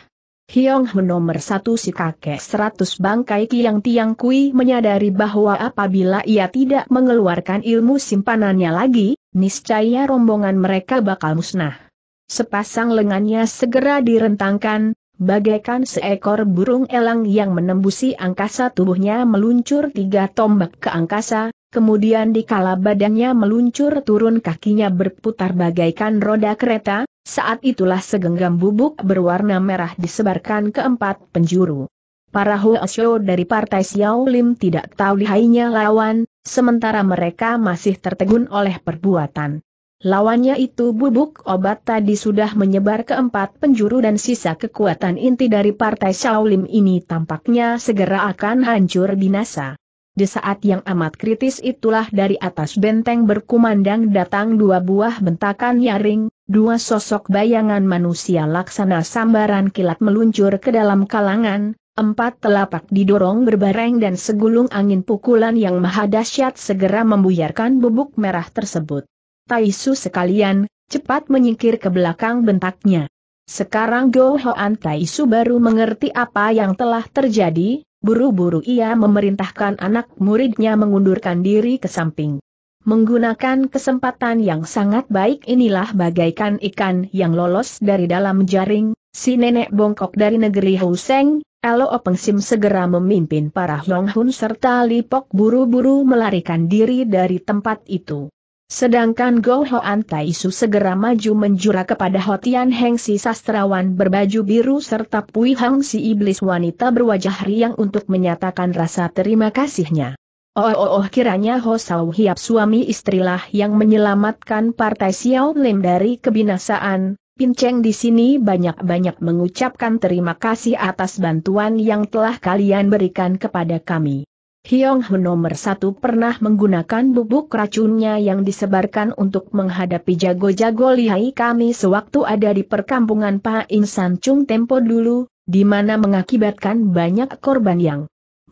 Hiong Hu nomor 1 si kakek seratus bangkai Kiang Tiang Kui menyadari bahwa apabila ia tidak mengeluarkan ilmu simpanannya lagi, niscaya rombongan mereka bakal musnah. Sepasang lengannya segera direntangkan, bagaikan seekor burung elang yang menembusi angkasa tubuhnya meluncur tiga tombak ke angkasa, kemudian dikala badannya meluncur turun kakinya berputar bagaikan roda kereta, saat itulah segenggam bubuk berwarna merah disebarkan ke empat penjuru. Para Huo dari Partai Xiao Lim tidak tahu lihainya lawan, sementara mereka masih tertegun oleh perbuatan Lawannya itu bubuk obat tadi sudah menyebar ke empat penjuru dan sisa kekuatan inti dari partai Shaolin ini tampaknya segera akan hancur binasa. Di saat yang amat kritis itulah dari atas benteng berkumandang datang dua buah bentakan nyaring, dua sosok bayangan manusia laksana sambaran kilat meluncur ke dalam kalangan, empat telapak didorong berbareng dan segulung angin pukulan yang maha dahsyat segera membuyarkan bubuk merah tersebut. Taisu sekalian, cepat menyingkir ke belakang bentaknya. Sekarang Go Hoan Taisu baru mengerti apa yang telah terjadi, buru-buru ia memerintahkan anak muridnya mengundurkan diri ke samping. Menggunakan kesempatan yang sangat baik inilah bagaikan ikan yang lolos dari dalam jaring, si nenek bongkok dari negeri Huseng, Elo Sim segera memimpin para Hyong Hun serta Lipok buru-buru melarikan diri dari tempat itu. Sedangkan Go Hoan Taisu segera maju menjura kepada Hotian Heng si sastrawan berbaju biru serta Pui Hang si iblis wanita berwajah riang untuk menyatakan rasa terima kasihnya. Oh oh oh kiranya Ho Sau Hiap suami istrilah yang menyelamatkan partai Xiao Lim dari kebinasaan. Pin Cheng di sini banyak-banyak mengucapkan terima kasih atas bantuan yang telah kalian berikan kepada kami. Hyong Hu nomor satu pernah menggunakan bubuk racunnya yang disebarkan untuk menghadapi jago-jago lihai kami sewaktu ada di perkampungan Pa Insan Chung Tempo dulu, di mana mengakibatkan banyak korban yang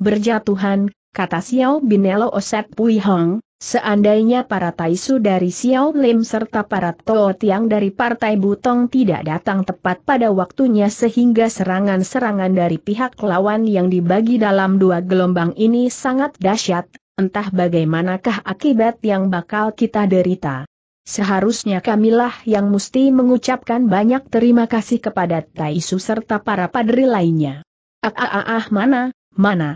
berjatuhan, kata Xiao Binelo Oset Pui Hong, seandainya para Taisu dari Xiao Lim serta para Tao Tiang dari Partai Butong tidak datang tepat pada waktunya sehingga serangan-serangan dari pihak lawan yang dibagi dalam dua gelombang ini sangat dahsyat, entah bagaimanakah akibat yang bakal kita derita. Seharusnya kamilah yang mesti mengucapkan banyak terima kasih kepada Taisu serta para padri lainnya. ah ah, ah, ah mana, mana,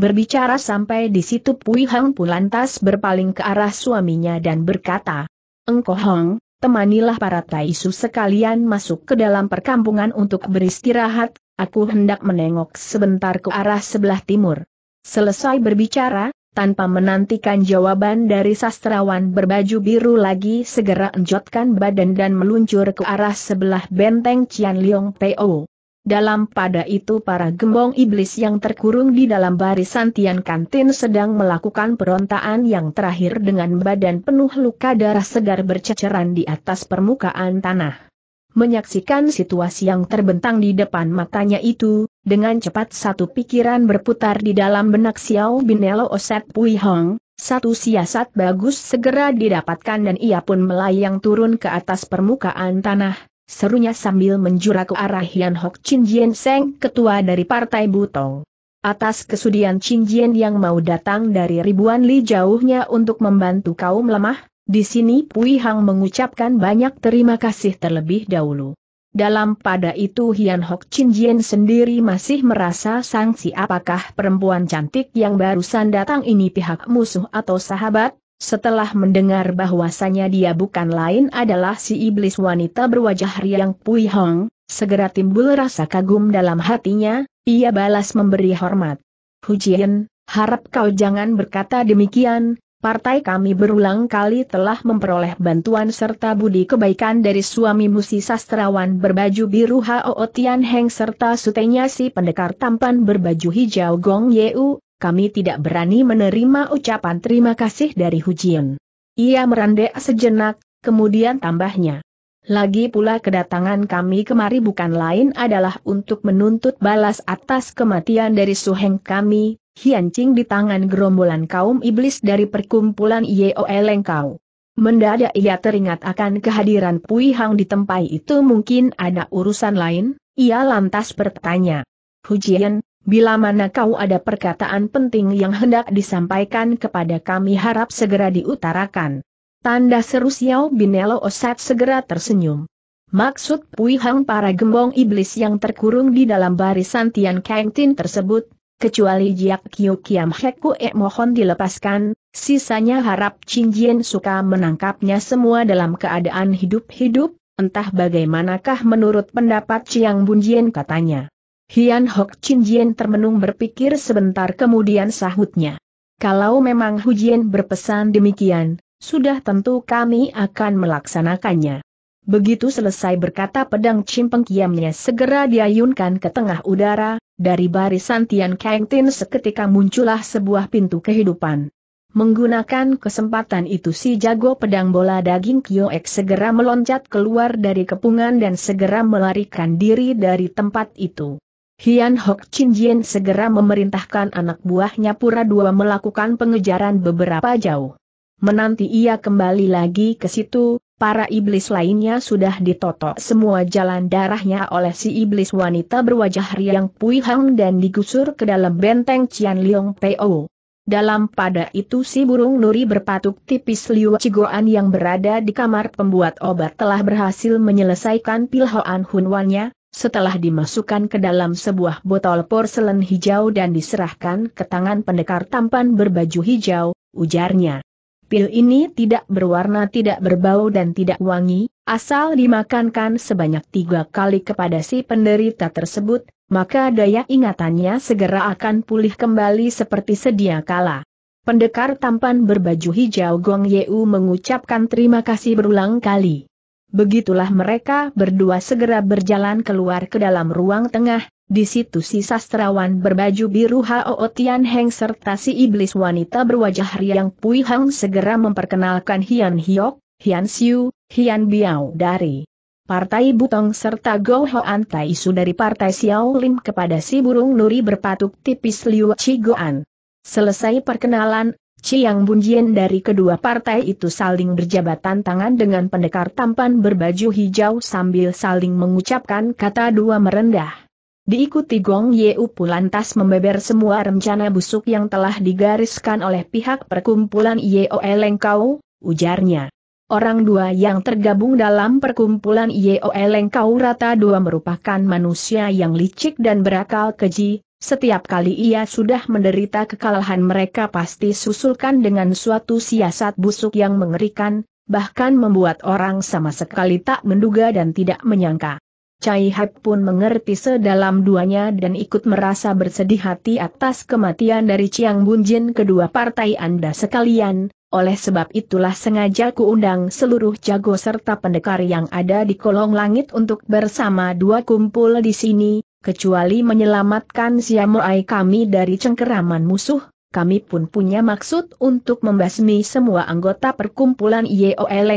Berbicara sampai di situ Pui Hang Pu lantas berpaling ke arah suaminya dan berkata, Engkau Hong, temanilah para Taisu sekalian masuk ke dalam perkampungan untuk beristirahat, aku hendak menengok sebentar ke arah sebelah timur. Selesai berbicara, tanpa menantikan jawaban dari sastrawan berbaju biru lagi segera enjotkan badan dan meluncur ke arah sebelah benteng Cian Liong Po. Dalam pada itu para gembong iblis yang terkurung di dalam barisan Tian Kantin sedang melakukan perontaan yang terakhir dengan badan penuh luka darah segar berceceran di atas permukaan tanah. Menyaksikan situasi yang terbentang di depan matanya itu, dengan cepat satu pikiran berputar di dalam benak Xiao Binelo Oset Pui Hong, satu siasat bagus segera didapatkan dan ia pun melayang turun ke atas permukaan tanah, serunya sambil menjura ke arah Hian Hok Chin Jien Seng, ketua dari Partai Butong. Atas kesudian Chin Jien yang mau datang dari ribuan li jauhnya untuk membantu kaum lemah, di sini Pui Hang mengucapkan banyak terima kasih terlebih dahulu. Dalam pada itu Hian Hok Chin Jien sendiri masih merasa sangsi apakah perempuan cantik yang barusan datang ini pihak musuh atau sahabat, setelah mendengar bahwasannya dia bukan lain adalah si iblis wanita berwajah riang Pui Hong, segera timbul rasa kagum dalam hatinya, ia balas memberi hormat. Hujian, harap kau jangan berkata demikian, partai kami berulang kali telah memperoleh bantuan serta budi kebaikan dari suami musisi sastrawan berbaju biru Hao Tian Heng serta sutenya si pendekar tampan berbaju hijau Gong Yeu, kami tidak berani menerima ucapan terima kasih dari Hujian. Ia merendek sejenak, kemudian tambahnya. Lagi pula kedatangan kami kemari bukan lain adalah untuk menuntut balas atas kematian dari Su Heng kami, Hiancing di tangan gerombolan kaum iblis dari perkumpulan Yeoeleng kau. Mendadak ia teringat akan kehadiran Pui Hang di tempat itu mungkin ada urusan lain, ia lantas bertanya. Hujian, Bila mana kau ada perkataan penting yang hendak disampaikan kepada kami harap segera diutarakan. Tanda seru Xiao Binelo Osat segera tersenyum. Maksud Pui Hang para gembong iblis yang terkurung di dalam barisan Tian Kang Tin tersebut, kecuali Jiak Kiu Kiam Heku E mohon dilepaskan, sisanya harap Chin Jien suka menangkapnya semua dalam keadaan hidup-hidup, entah bagaimanakah menurut pendapat Chiang Bunjien katanya. Hian Hok Chin Jien termenung berpikir sebentar kemudian sahutnya. Kalau memang Hu Jien berpesan demikian, sudah tentu kami akan melaksanakannya. Begitu selesai berkata pedang cimpeng kiamnya segera diayunkan ke tengah udara, dari barisan Tian Kang Tin seketika muncullah sebuah pintu kehidupan. Menggunakan kesempatan itu si jago pedang bola daging Kyoek segera meloncat keluar dari kepungan dan segera melarikan diri dari tempat itu. Hian Hok Chin Jin segera memerintahkan anak buahnya Pura Dua melakukan pengejaran beberapa jauh. Menanti ia kembali lagi ke situ, para iblis lainnya sudah ditotok semua jalan darahnya oleh si iblis wanita berwajah riang Pui Hang dan digusur ke dalam benteng Cian Liong Peo. Dalam pada itu si burung nuri berpatuk tipis Liu Cigoan yang berada di kamar pembuat obat telah berhasil menyelesaikan pilhoan Hunwannya, setelah dimasukkan ke dalam sebuah botol porselen hijau dan diserahkan ke tangan pendekar tampan berbaju hijau, ujarnya. Pil ini tidak berwarna tidak berbau dan tidak wangi, asal dimakankan sebanyak tiga kali kepada si penderita tersebut, maka daya ingatannya segera akan pulih kembali seperti sedia kala. Pendekar tampan berbaju hijau Gong Yeu mengucapkan terima kasih berulang kali. Begitulah mereka berdua segera berjalan keluar ke dalam ruang tengah, di situ si sastrawan berbaju biru Hao Tian Heng serta si iblis wanita berwajah riang Pui Hang segera memperkenalkan Hian Hiok, Hian Siu, Hian Biao dari Partai Butong serta Go Hoan su dari Partai Xiao Lim kepada si burung nuri berpatuk tipis Liu Chi Goan. Selesai perkenalan, Chiang Bunjien dari kedua partai itu saling berjabatan tangan dengan pendekar tampan berbaju hijau sambil saling mengucapkan kata dua merendah. Diikuti Gong Yeupu lantas membeber semua rencana busuk yang telah digariskan oleh pihak perkumpulan Yeoelengkau, ujarnya. Orang dua yang tergabung dalam perkumpulan Yeoelengkau rata dua merupakan manusia yang licik dan berakal keji, setiap kali ia sudah menderita kekalahan mereka pasti susulkan dengan suatu siasat busuk yang mengerikan, bahkan membuat orang sama sekali tak menduga dan tidak menyangka. Cai Hap pun mengerti sedalam duanya dan ikut merasa bersedih hati atas kematian dari Chiang Bunjin kedua partai Anda sekalian, oleh sebab itulah sengaja kuundang seluruh jago serta pendekar yang ada di kolong langit untuk bersama dua kumpul di sini, kecuali menyelamatkan Siamoai kami dari cengkeraman musuh, kami pun punya maksud untuk membasmi semua anggota perkumpulan Yeoel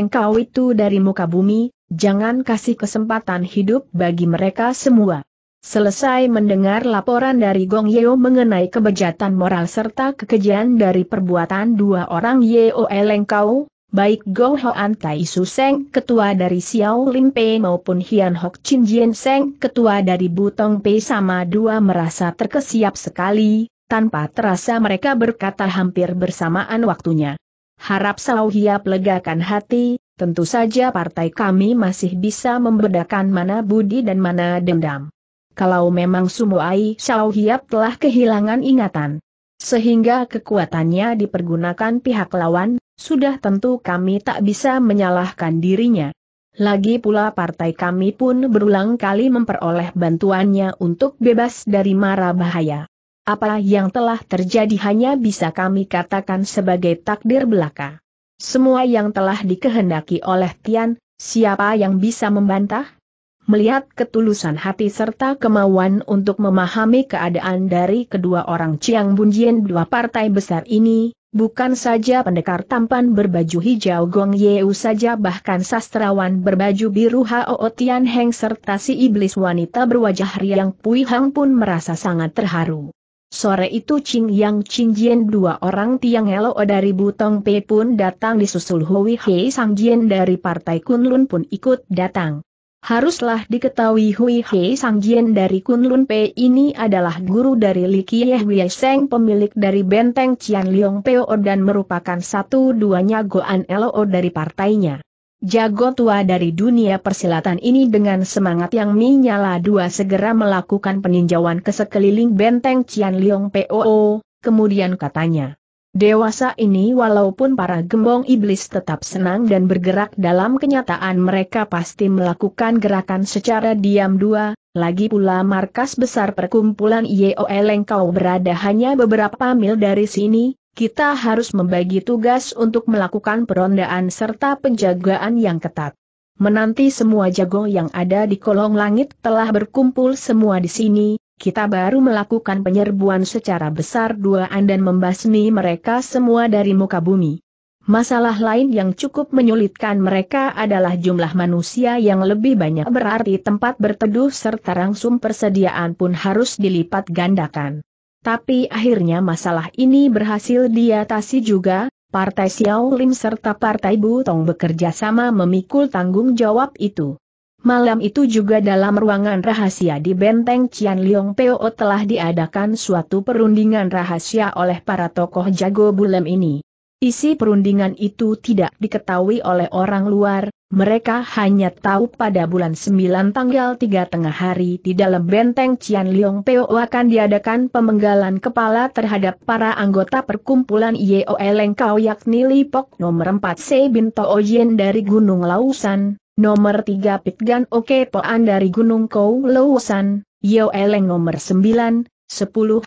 itu dari muka bumi, jangan kasih kesempatan hidup bagi mereka semua. Selesai mendengar laporan dari Gong Yeo mengenai kebejatan moral serta kekejian dari perbuatan dua orang Yeoel baik Go Hoan Tai Su Seng ketua dari Xiao Lim Pei maupun Hian Hok Chin Jien Seng ketua dari Butong Pei sama dua merasa terkesiap sekali, tanpa terasa mereka berkata hampir bersamaan waktunya. Harap Sao Hiap legakan hati, tentu saja partai kami masih bisa membedakan mana budi dan mana dendam. Kalau memang Sumoai Sao Hiap telah kehilangan ingatan, sehingga kekuatannya dipergunakan pihak lawan, sudah tentu kami tak bisa menyalahkan dirinya. Lagi pula partai kami pun berulang kali memperoleh bantuannya untuk bebas dari mara bahaya. Apa yang telah terjadi hanya bisa kami katakan sebagai takdir belaka. Semua yang telah dikehendaki oleh Tian, siapa yang bisa membantah? Melihat ketulusan hati serta kemauan untuk memahami keadaan dari kedua orang Chiang Jien dua partai besar ini, bukan saja pendekar tampan berbaju hijau Gong Yeu saja bahkan sastrawan berbaju biru Hao Tian Heng serta si iblis wanita berwajah riang Pui Hang pun merasa sangat terharu. Sore itu Ching Yang Ching Jian dua orang Tiang Helo dari Butong Pei pun datang disusul Hui Hei Sang Jien dari Partai Kunlun pun ikut datang. Haruslah diketahui Hui Hei Sang Jian dari Kunlun Pei ini adalah guru dari Li Kieh Wei Seng pemilik dari benteng Cian Liong Peo dan merupakan satu-duanya Goan Lo dari partainya. Jago tua dari dunia persilatan ini dengan semangat yang menyala dua segera melakukan peninjauan ke sekeliling benteng Cian Liong Peo, kemudian katanya. Dewasa ini walaupun para gembong iblis tetap senang dan bergerak dalam kenyataan mereka pasti melakukan gerakan secara diam dua, lagi pula markas besar perkumpulan IOL kau berada hanya beberapa mil dari sini, kita harus membagi tugas untuk melakukan perondaan serta penjagaan yang ketat. Menanti semua jago yang ada di kolong langit telah berkumpul semua di sini, kita baru melakukan penyerbuan secara besar duaan dan membasmi mereka semua dari muka bumi. Masalah lain yang cukup menyulitkan mereka adalah jumlah manusia yang lebih banyak berarti tempat berteduh serta rangsum persediaan pun harus dilipat gandakan. Tapi akhirnya masalah ini berhasil diatasi juga, Partai Xiao Lim serta Partai Butong bekerja sama memikul tanggung jawab itu. Malam itu juga dalam ruangan rahasia di benteng Cian Liong Peo telah diadakan suatu perundingan rahasia oleh para tokoh jago bulem ini. Isi perundingan itu tidak diketahui oleh orang luar, mereka hanya tahu pada bulan 9 tanggal 3 tengah hari di dalam benteng Cian Liong Peo akan diadakan pemenggalan kepala terhadap para anggota perkumpulan Yeo Lengkau yakni Lipok nomor 4 Se Binto Oyen dari Gunung Lausan, Nomor 3 Pitgan Oke Poan dari Gunung Kou Lousan, Yo Eleng nomor 9, 10, 11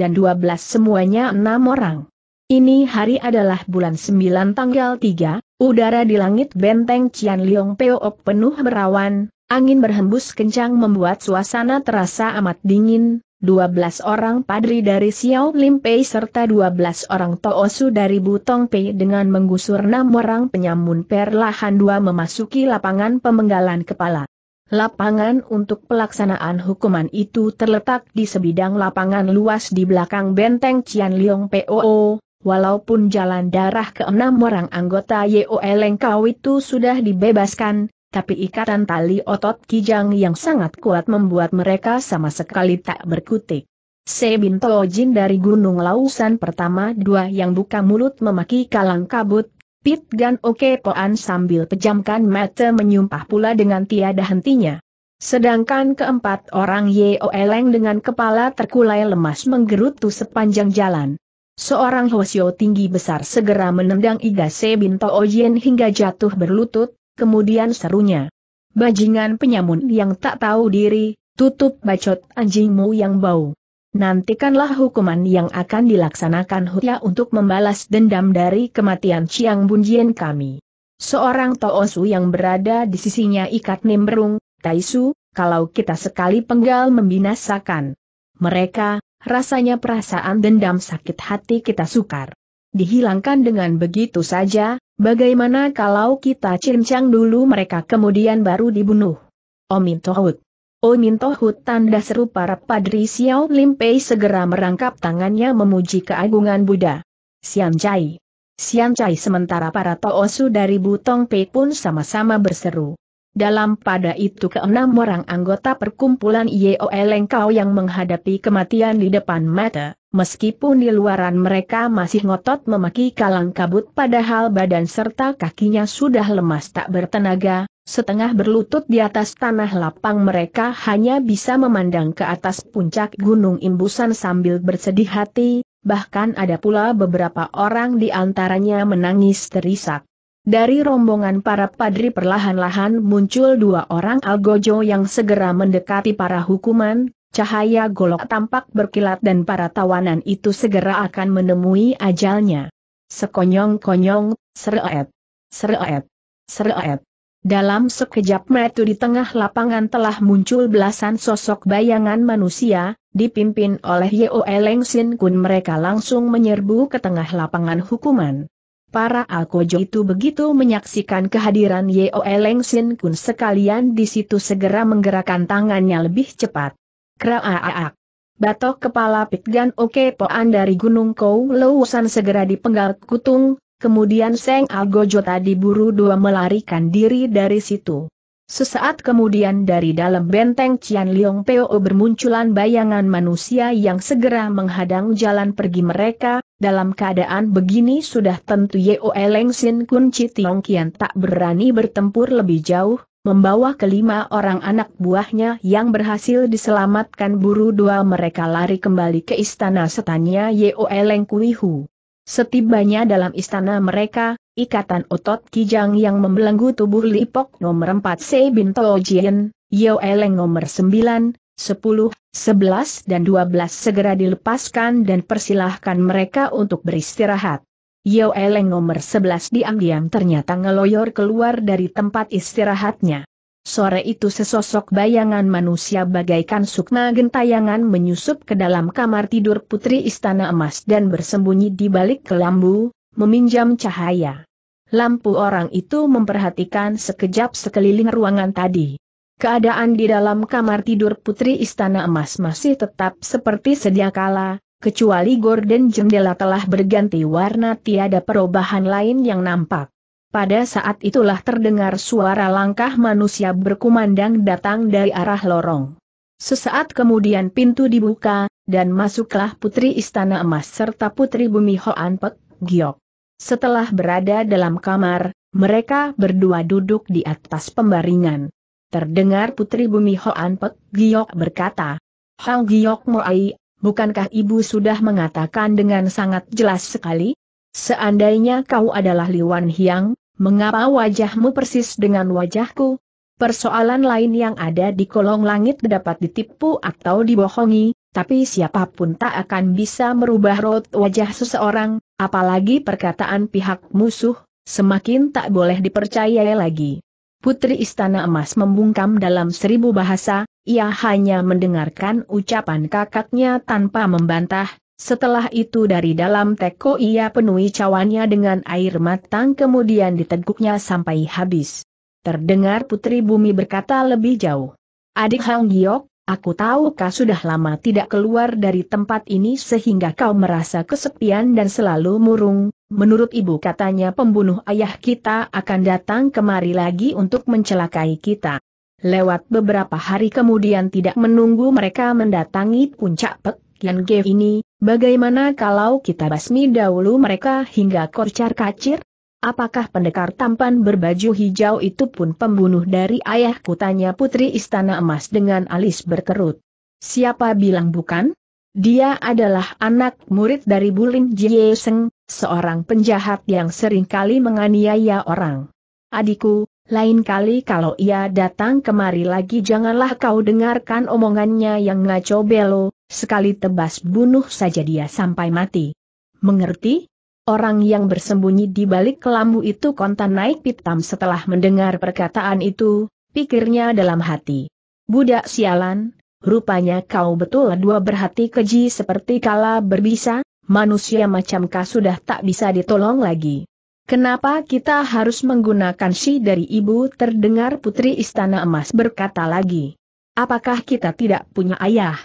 dan 12 semuanya 6 orang. Ini hari adalah bulan 9 tanggal 3, udara di langit benteng Cian Liong Peok penuh berawan, angin berhembus kencang membuat suasana terasa amat dingin, 12 orang padri dari Xiao Limpei serta 12 orang Toosu dari Butong Pei dengan menggusur enam orang penyamun perlahan dua memasuki lapangan pemenggalan kepala. Lapangan untuk pelaksanaan hukuman itu terletak di sebidang lapangan luas di belakang benteng Cian Liong POO, walaupun jalan darah ke enam orang anggota Yeo Lengkau itu sudah dibebaskan, tapi ikatan tali otot kijang yang sangat kuat membuat mereka sama sekali tak berkutik. Sebin Jin dari Gunung Lausan pertama dua yang buka mulut memaki kalang kabut, Pit Gan Oke Poan sambil pejamkan mata menyumpah pula dengan tiada hentinya. Sedangkan keempat orang Yeo Eleng dengan kepala terkulai lemas menggerutu sepanjang jalan. Seorang Hosio tinggi besar segera menendang Iga Sebin Tojin hingga jatuh berlutut, kemudian serunya. Bajingan penyamun yang tak tahu diri, tutup bacot anjingmu yang bau. Nantikanlah hukuman yang akan dilaksanakan Hutia untuk membalas dendam dari kematian Chiang Bunjian kami. Seorang Toosu yang berada di sisinya ikat nimbrung, Taisu, kalau kita sekali penggal membinasakan mereka, rasanya perasaan dendam sakit hati kita sukar. Dihilangkan dengan begitu saja, Bagaimana kalau kita cincang dulu mereka kemudian baru dibunuh? Omin Tohut. Omin Tohut tanda seru para padri Xiao Pei segera merangkap tangannya memuji keagungan Buddha. Sian Chai. Sian Chai sementara para Toosu dari Butong Pei pun sama-sama berseru. Dalam pada itu keenam orang anggota perkumpulan IOL yang menghadapi kematian di depan mata, meskipun di luaran mereka masih ngotot memaki kalang kabut padahal badan serta kakinya sudah lemas tak bertenaga, setengah berlutut di atas tanah lapang mereka hanya bisa memandang ke atas puncak gunung imbusan sambil bersedih hati, bahkan ada pula beberapa orang di antaranya menangis terisak. Dari rombongan para padri perlahan-lahan muncul dua orang algojo yang segera mendekati para hukuman, cahaya golok tampak berkilat dan para tawanan itu segera akan menemui ajalnya. Sekonyong-konyong, sereet, sereet, sereet. Dalam sekejap metu di tengah lapangan telah muncul belasan sosok bayangan manusia, dipimpin oleh Yeo Eleng Sin Kun mereka langsung menyerbu ke tengah lapangan hukuman. Para Alkojo itu begitu menyaksikan kehadiran Yeo Eleng Sin Kun sekalian di situ segera menggerakkan tangannya lebih cepat. Kraaak. Batok kepala Pitgan Oke Poan dari Gunung Kou Lewusan segera dipenggal kutung, kemudian Seng Algojo tadi buru dua melarikan diri dari situ. Sesaat kemudian dari dalam benteng Cian Liong Peo bermunculan bayangan manusia yang segera menghadang jalan pergi mereka, dalam keadaan begini sudah tentu Yeo Eleng Sin Kun Chi Tiong Kian tak berani bertempur lebih jauh, membawa kelima orang anak buahnya yang berhasil diselamatkan buru dua mereka lari kembali ke istana setannya Yeo Eleng Kui Hu. Setibanya dalam istana mereka, ikatan otot kijang yang membelenggu tubuh Lipok nomor 4 Sei Bin Tao Jian, Yeo Eleng nomor 9, 10, 11 dan 12 segera dilepaskan dan persilahkan mereka untuk beristirahat. Yeo Eleng nomor 11 diam-diam ternyata ngeloyor keluar dari tempat istirahatnya. Sore itu sesosok bayangan manusia bagaikan sukma gentayangan menyusup ke dalam kamar tidur putri istana emas dan bersembunyi di balik kelambu, meminjam cahaya. Lampu orang itu memperhatikan sekejap sekeliling ruangan tadi. Keadaan di dalam kamar tidur putri istana emas masih tetap seperti sedia kala, kecuali gorden jendela telah berganti warna tiada perubahan lain yang nampak. Pada saat itulah terdengar suara langkah manusia berkumandang datang dari arah lorong. Sesaat kemudian pintu dibuka, dan masuklah Putri Istana Emas serta Putri Bumi Hoan Pek, Giok. Setelah berada dalam kamar, mereka berdua duduk di atas pembaringan. Terdengar Putri Bumi Hoan Pek, Giok berkata, Hang Giok Moai, bukankah ibu sudah mengatakan dengan sangat jelas sekali? Seandainya kau adalah Liwan Hiang, mengapa wajahmu persis dengan wajahku? Persoalan lain yang ada di kolong langit dapat ditipu atau dibohongi, tapi siapapun tak akan bisa merubah rot wajah seseorang, apalagi perkataan pihak musuh, semakin tak boleh dipercayai lagi. Putri Istana Emas membungkam dalam seribu bahasa, ia hanya mendengarkan ucapan kakaknya tanpa membantah, setelah itu dari dalam teko ia penuhi cawannya dengan air matang kemudian diteguknya sampai habis. Terdengar putri bumi berkata lebih jauh. Adik Hang Giok, aku tahu kau sudah lama tidak keluar dari tempat ini sehingga kau merasa kesepian dan selalu murung. Menurut ibu katanya pembunuh ayah kita akan datang kemari lagi untuk mencelakai kita. Lewat beberapa hari kemudian tidak menunggu mereka mendatangi puncak Pek Yan ini, Bagaimana kalau kita basmi dahulu mereka hingga korcar kacir? Apakah pendekar tampan berbaju hijau itu pun pembunuh dari ayah tanya putri istana emas dengan alis berkerut. Siapa bilang bukan? Dia adalah anak murid dari Bulim Jie Seng, seorang penjahat yang sering kali menganiaya orang. Adikku, lain kali kalau ia datang kemari lagi janganlah kau dengarkan omongannya yang ngaco belo, sekali tebas bunuh saja dia sampai mati. Mengerti? Orang yang bersembunyi di balik kelambu itu kontan naik pitam setelah mendengar perkataan itu, pikirnya dalam hati. Budak sialan, rupanya kau betul dua berhati keji seperti kala berbisa, manusia macam kau sudah tak bisa ditolong lagi. Kenapa kita harus menggunakan si dari ibu terdengar putri istana emas berkata lagi. Apakah kita tidak punya ayah?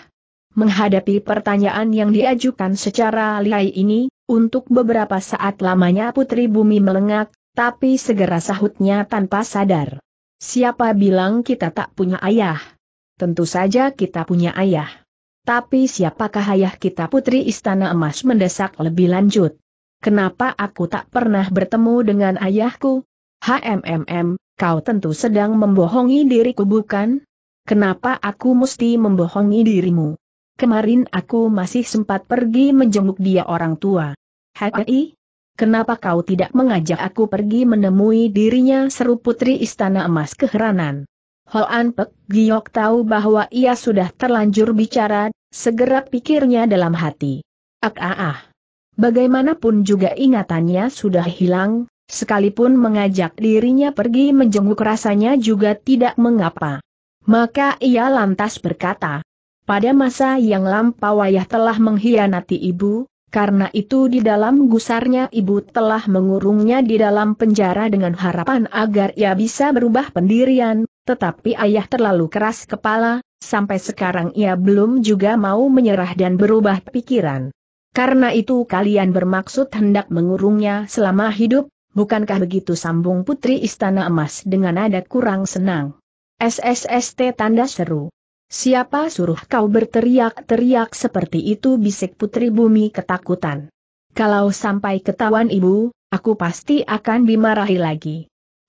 Menghadapi pertanyaan yang diajukan secara lihai ini, untuk beberapa saat lamanya Putri Bumi melengak, tapi segera sahutnya tanpa sadar. Siapa bilang kita tak punya ayah? Tentu saja kita punya ayah. Tapi siapakah ayah kita Putri Istana Emas mendesak lebih lanjut? Kenapa aku tak pernah bertemu dengan ayahku? HMMM, kau tentu sedang membohongi diriku bukan? Kenapa aku mesti membohongi dirimu? Kemarin aku masih sempat pergi menjenguk dia orang tua. Hei, kenapa kau tidak mengajak aku pergi menemui dirinya seru putri istana emas keheranan. Hoan Pek Giok tahu bahwa ia sudah terlanjur bicara, segera pikirnya dalam hati. Ak ah ah. Bagaimanapun juga ingatannya sudah hilang, sekalipun mengajak dirinya pergi menjenguk rasanya juga tidak mengapa. Maka ia lantas berkata, pada masa yang lampau ayah telah mengkhianati ibu, karena itu di dalam gusarnya ibu telah mengurungnya di dalam penjara dengan harapan agar ia bisa berubah pendirian, tetapi ayah terlalu keras kepala, sampai sekarang ia belum juga mau menyerah dan berubah pikiran. Karena itu kalian bermaksud hendak mengurungnya selama hidup, bukankah begitu sambung putri istana emas dengan nada kurang senang. SSST tanda seru. Siapa suruh kau berteriak-teriak seperti itu bisik putri bumi ketakutan. Kalau sampai ketahuan ibu, aku pasti akan dimarahi lagi.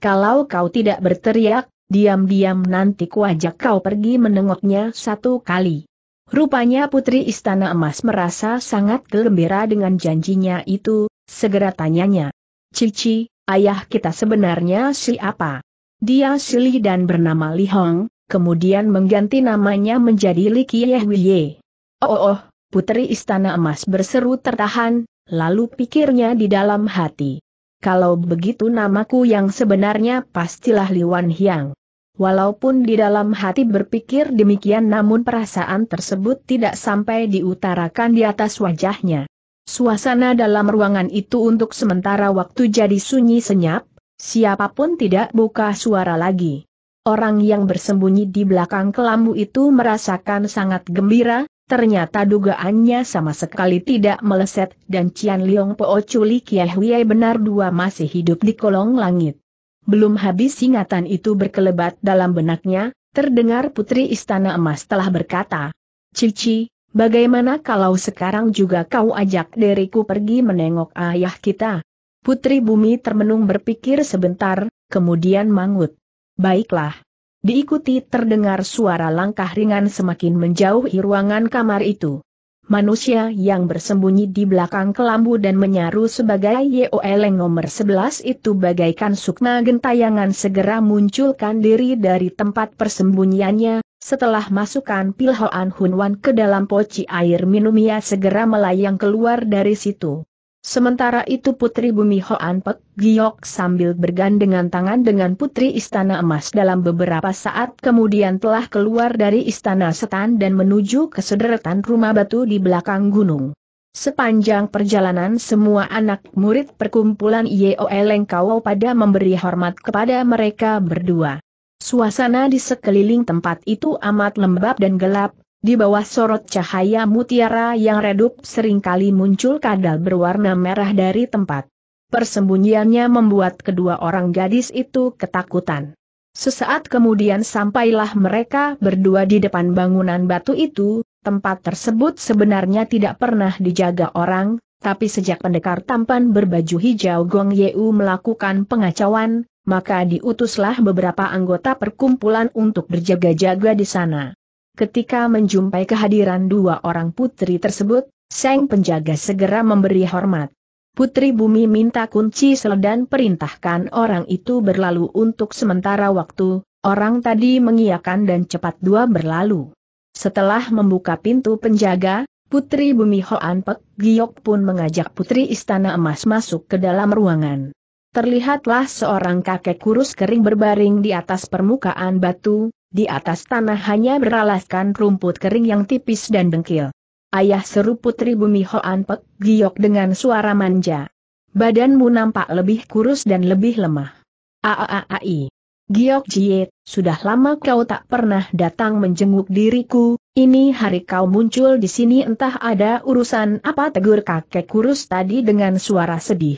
Kalau kau tidak berteriak, diam-diam nanti kuajak kau pergi menengoknya satu kali. Rupanya putri istana emas merasa sangat gembira dengan janjinya itu, segera tanyanya. Cici, ayah kita sebenarnya siapa? Dia Sili dan bernama Li Hong, kemudian mengganti namanya menjadi Li Kiehwiye. Oh, oh, oh, putri istana emas berseru tertahan, lalu pikirnya di dalam hati. Kalau begitu namaku yang sebenarnya pastilah Liwan Hyang. Walaupun di dalam hati berpikir demikian namun perasaan tersebut tidak sampai diutarakan di atas wajahnya. Suasana dalam ruangan itu untuk sementara waktu jadi sunyi senyap, siapapun tidak buka suara lagi. Orang yang bersembunyi di belakang kelambu itu merasakan sangat gembira, ternyata dugaannya sama sekali tidak meleset dan Cian Liong Po Culi Kieh Huiai benar dua masih hidup di kolong langit. Belum habis ingatan itu berkelebat dalam benaknya, terdengar putri istana emas telah berkata, Cici, bagaimana kalau sekarang juga kau ajak diriku pergi menengok ayah kita? Putri bumi termenung berpikir sebentar, kemudian mangut. Baiklah. Diikuti terdengar suara langkah ringan semakin menjauhi ruangan kamar itu. Manusia yang bersembunyi di belakang kelambu dan menyaru sebagai Yoeleng nomor 11 itu bagaikan sukna gentayangan segera munculkan diri dari tempat persembunyiannya, setelah masukkan Pilhoan Hunwan ke dalam poci air minumnya segera melayang keluar dari situ. Sementara itu Putri Bumi Hoan Pek Giok sambil bergandengan tangan dengan Putri Istana Emas dalam beberapa saat kemudian telah keluar dari Istana Setan dan menuju ke sederetan rumah batu di belakang gunung. Sepanjang perjalanan semua anak murid perkumpulan Yeoeleng Kawau pada memberi hormat kepada mereka berdua. Suasana di sekeliling tempat itu amat lembab dan gelap, di bawah sorot cahaya mutiara yang redup seringkali muncul kadal berwarna merah dari tempat. Persembunyiannya membuat kedua orang gadis itu ketakutan. Sesaat kemudian sampailah mereka berdua di depan bangunan batu itu, tempat tersebut sebenarnya tidak pernah dijaga orang, tapi sejak pendekar tampan berbaju hijau Gong Yeu melakukan pengacauan, maka diutuslah beberapa anggota perkumpulan untuk berjaga-jaga di sana. Ketika menjumpai kehadiran dua orang putri tersebut, Seng penjaga segera memberi hormat. Putri Bumi minta kunci sel dan perintahkan orang itu berlalu untuk sementara waktu, orang tadi mengiakan dan cepat dua berlalu. Setelah membuka pintu penjaga, Putri Bumi Hoan Pek Giok pun mengajak Putri Istana Emas masuk ke dalam ruangan. Terlihatlah seorang kakek kurus kering berbaring di atas permukaan batu, di atas tanah hanya beralaskan rumput kering yang tipis dan dengkil. Ayah seru putri bumi Hoan Pek giok dengan suara manja. Badanmu nampak lebih kurus dan lebih lemah. Aaai. Giok Jiet, sudah lama kau tak pernah datang menjenguk diriku, ini hari kau muncul di sini entah ada urusan apa tegur kakek kurus tadi dengan suara sedih.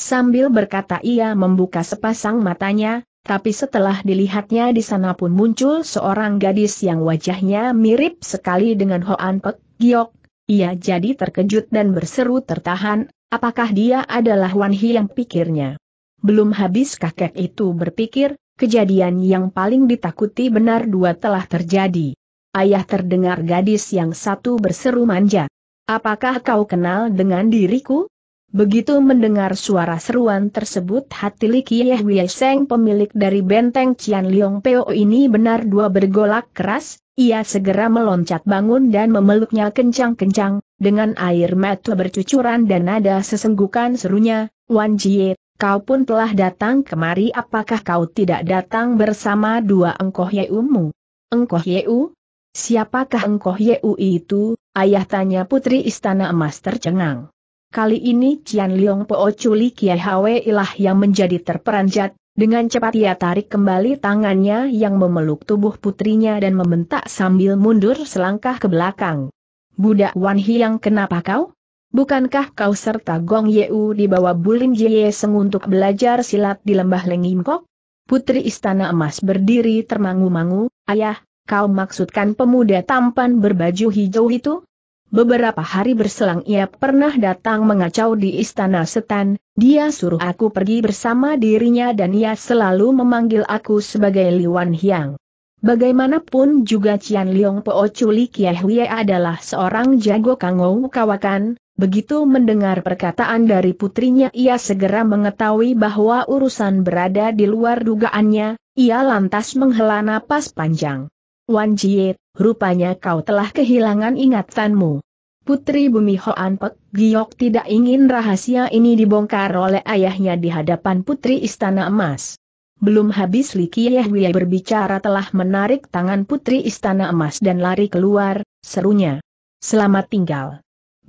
Sambil berkata ia membuka sepasang matanya, tapi setelah dilihatnya di sana pun muncul seorang gadis yang wajahnya mirip sekali dengan Hoan Pek Giok. Ia jadi terkejut dan berseru tertahan, apakah dia adalah Wan yang pikirnya. Belum habis kakek itu berpikir, kejadian yang paling ditakuti benar dua telah terjadi. Ayah terdengar gadis yang satu berseru manja. Apakah kau kenal dengan diriku? Begitu mendengar suara seruan tersebut hati Li Kiehwe Seng pemilik dari benteng Cian Liong Peo ini benar dua bergolak keras, ia segera meloncat bangun dan memeluknya kencang-kencang, dengan air mata bercucuran dan nada sesenggukan serunya, Wan Jie, kau pun telah datang kemari apakah kau tidak datang bersama dua engkoh Yeumu? Engkoh Yeu? Siapakah engkoh Yeu itu? Ayah tanya putri istana emas tercengang. Kali ini Cian Liong Po Chuli Kiai Hwe Ilah yang menjadi terperanjat, dengan cepat ia tarik kembali tangannya yang memeluk tubuh putrinya dan membentak sambil mundur selangkah ke belakang. Budak Wan Hiang kenapa kau? Bukankah kau serta Gong Yeu dibawa Bulim Jie Seng untuk belajar silat di lembah Lengimkok? Putri Istana Emas berdiri termangu-mangu, ayah, kau maksudkan pemuda tampan berbaju hijau itu? Beberapa hari berselang ia pernah datang mengacau di istana setan, dia suruh aku pergi bersama dirinya dan ia selalu memanggil aku sebagai Liwan Hiang. Bagaimanapun juga Cian Liong Po Culi Kie Hwie adalah seorang jago kangou kawakan, begitu mendengar perkataan dari putrinya ia segera mengetahui bahwa urusan berada di luar dugaannya, ia lantas menghela napas panjang. Wan Jie rupanya kau telah kehilangan ingatanmu. Putri Bumi Hoan Pek Giok tidak ingin rahasia ini dibongkar oleh ayahnya di hadapan Putri Istana Emas. Belum habis Li wia berbicara telah menarik tangan Putri Istana Emas dan lari keluar, serunya. Selamat tinggal.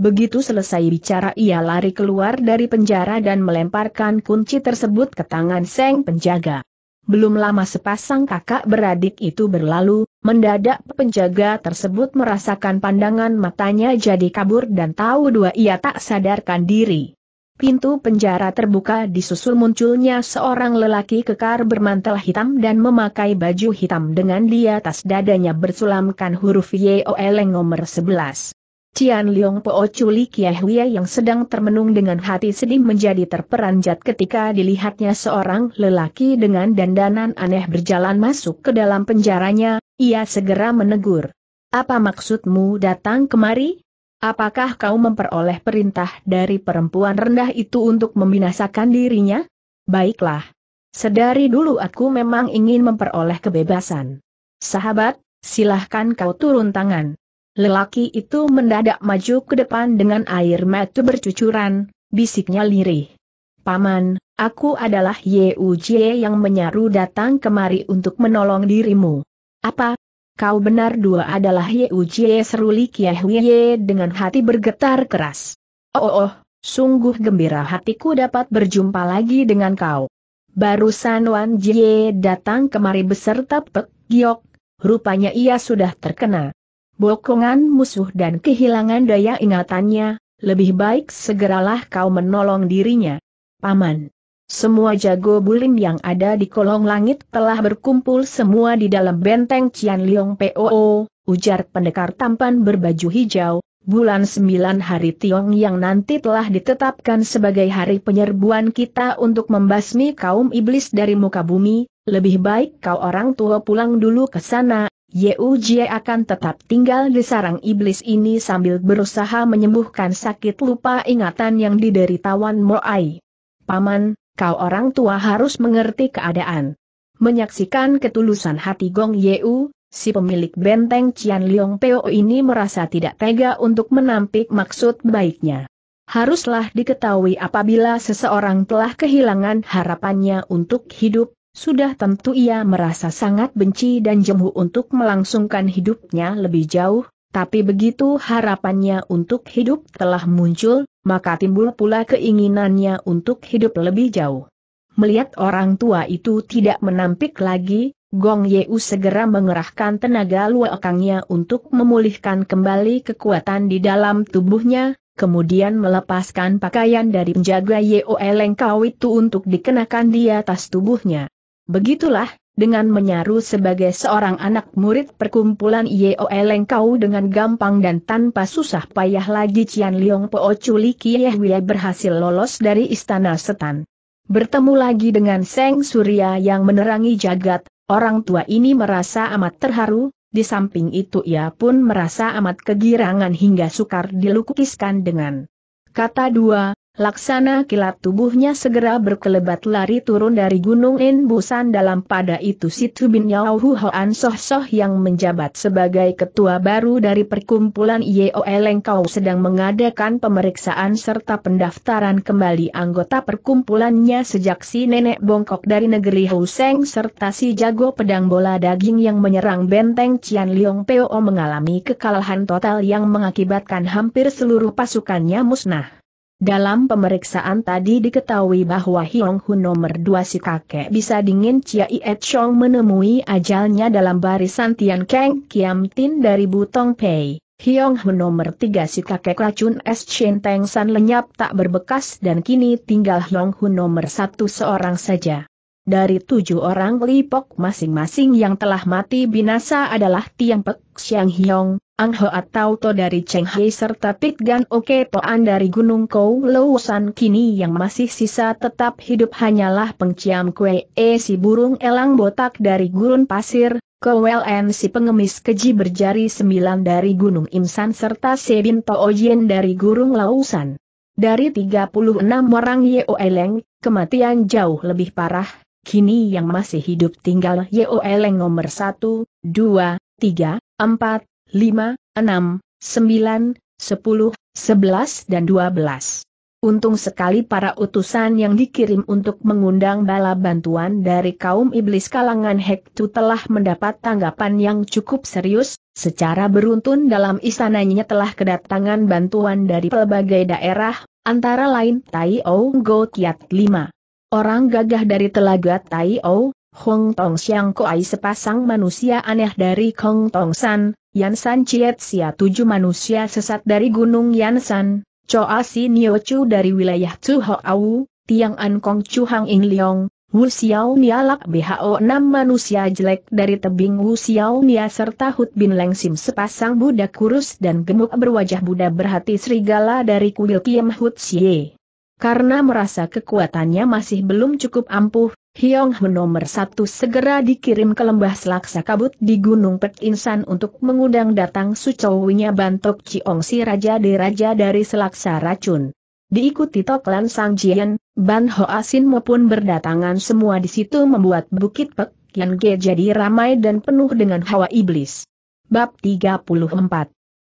Begitu selesai bicara ia lari keluar dari penjara dan melemparkan kunci tersebut ke tangan Seng penjaga. Belum lama sepasang kakak beradik itu berlalu, mendadak penjaga tersebut merasakan pandangan matanya jadi kabur dan tahu dua ia tak sadarkan diri. Pintu penjara terbuka disusul munculnya seorang lelaki kekar bermantel hitam dan memakai baju hitam dengan di atas dadanya bersulamkan huruf YOL nomor 11. Cian Liong Po Chuli Kiehwia yang sedang termenung dengan hati sedih menjadi terperanjat ketika dilihatnya seorang lelaki dengan dandanan aneh berjalan masuk ke dalam penjaranya, ia segera menegur. Apa maksudmu datang kemari? Apakah kau memperoleh perintah dari perempuan rendah itu untuk membinasakan dirinya? Baiklah. Sedari dulu aku memang ingin memperoleh kebebasan. Sahabat, silahkan kau turun tangan. Lelaki itu mendadak maju ke depan dengan air mata bercucuran, bisiknya lirih. Paman, aku adalah Ye Ujie yang menyaru datang kemari untuk menolong dirimu. Apa? Kau benar dua adalah Ye Ujie seru Li Huiye dengan hati bergetar keras. Oh, oh, oh, sungguh gembira hatiku dapat berjumpa lagi dengan kau. Barusan Wan Jie datang kemari beserta Pek Giok, rupanya ia sudah terkena bokongan musuh dan kehilangan daya ingatannya, lebih baik segeralah kau menolong dirinya. Paman. Semua jago bulim yang ada di kolong langit telah berkumpul semua di dalam benteng Cian Liong POO, ujar pendekar tampan berbaju hijau, bulan sembilan hari Tiong yang nanti telah ditetapkan sebagai hari penyerbuan kita untuk membasmi kaum iblis dari muka bumi, lebih baik kau orang tua pulang dulu ke sana, Jie akan tetap tinggal di sarang iblis ini sambil berusaha menyembuhkan sakit lupa ingatan yang diderita Wan Moai. Paman, kau orang tua harus mengerti keadaan. Menyaksikan ketulusan hati Gong Yeu, si pemilik benteng Cian Liong Peo ini merasa tidak tega untuk menampik maksud baiknya. Haruslah diketahui apabila seseorang telah kehilangan harapannya untuk hidup, sudah tentu ia merasa sangat benci dan jemu untuk melangsungkan hidupnya lebih jauh, tapi begitu harapannya untuk hidup telah muncul, maka timbul pula keinginannya untuk hidup lebih jauh. Melihat orang tua itu tidak menampik lagi, Gong Yeu segera mengerahkan tenaga luakangnya untuk memulihkan kembali kekuatan di dalam tubuhnya, kemudian melepaskan pakaian dari penjaga Yeo Eleng itu untuk dikenakan di atas tubuhnya. Begitulah, dengan menyaru sebagai seorang anak murid perkumpulan Yeoeleng kau dengan gampang dan tanpa susah payah lagi Cian Liong Po Chuli Kiehwia berhasil lolos dari istana setan. Bertemu lagi dengan Seng Surya yang menerangi jagat, orang tua ini merasa amat terharu, di samping itu ia pun merasa amat kegirangan hingga sukar dilukiskan dengan kata dua, Laksana kilat tubuhnya segera berkelebat lari turun dari Gunung Enbusan dalam pada itu Situ Bin Yao Hoan Soh Soh yang menjabat sebagai ketua baru dari perkumpulan Yeo Elengkau sedang mengadakan pemeriksaan serta pendaftaran kembali anggota perkumpulannya sejak si nenek bongkok dari negeri Huseng serta si jago pedang bola daging yang menyerang benteng Cian Liong Peo mengalami kekalahan total yang mengakibatkan hampir seluruh pasukannya musnah. Dalam pemeriksaan tadi diketahui bahwa Hiong Hu nomor 2 si kakek bisa dingin Chia Iet Chong menemui ajalnya dalam barisan Tian Kang Kiam Tin dari Butong Pei. Hiong Hu nomor 3 si kakek racun es Shen Teng San lenyap tak berbekas dan kini tinggal Hiong Hu nomor 1 seorang saja. Dari tujuh orang lipok masing-masing yang telah mati binasa adalah Tiang Pek Xiang Hiong, Ho atau To dari Hei serta Pit Gan Oke Toan dari Gunung Kou Lowsan kini yang masih sisa tetap hidup hanyalah pengciam kue E si burung elang botak dari gurun pasir, En si pengemis keji berjari sembilan dari Gunung Imsan serta Sebin Toojien dari Gurung Lausan. Dari 36 orang Yeo Eleng, kematian jauh lebih parah, kini yang masih hidup tinggal Yeo Eleng nomor 1, 2, 3, 4, 5, 6, 9, 10, 11 dan 12. Untung sekali para utusan yang dikirim untuk mengundang bala bantuan dari kaum iblis kalangan Hektu telah mendapat tanggapan yang cukup serius, secara beruntun dalam istananya telah kedatangan bantuan dari pelbagai daerah, antara lain Tai Ou Go Kiat 5. Orang gagah dari telaga Tai O, Hong Tong Siang Koai sepasang manusia aneh dari Kong Tong San, Yansan Sia tujuh manusia sesat dari Gunung Yansan, Choa Si Niochu dari wilayah Tuhoau, Tiang An Kong Chu Hang Ing Leong, Wu Xiao Nia Lak BHO enam manusia jelek dari tebing Wu Xiao Nia serta Hut Bin Leng Sim sepasang budak kurus dan gemuk berwajah Buddha berhati serigala dari kuil Piem Hut Xie. Karena merasa kekuatannya masih belum cukup ampuh, Hiong He nomor satu segera dikirim ke lembah selaksa kabut di Gunung Pek Insan untuk mengundang datang sucowinya Bantok Ciong si Raja Raja dari selaksa racun. Diikuti Toklan Sang Jian, Ban Ho Asin maupun berdatangan semua di situ membuat Bukit Pek Yan Ge jadi ramai dan penuh dengan hawa iblis. Bab 34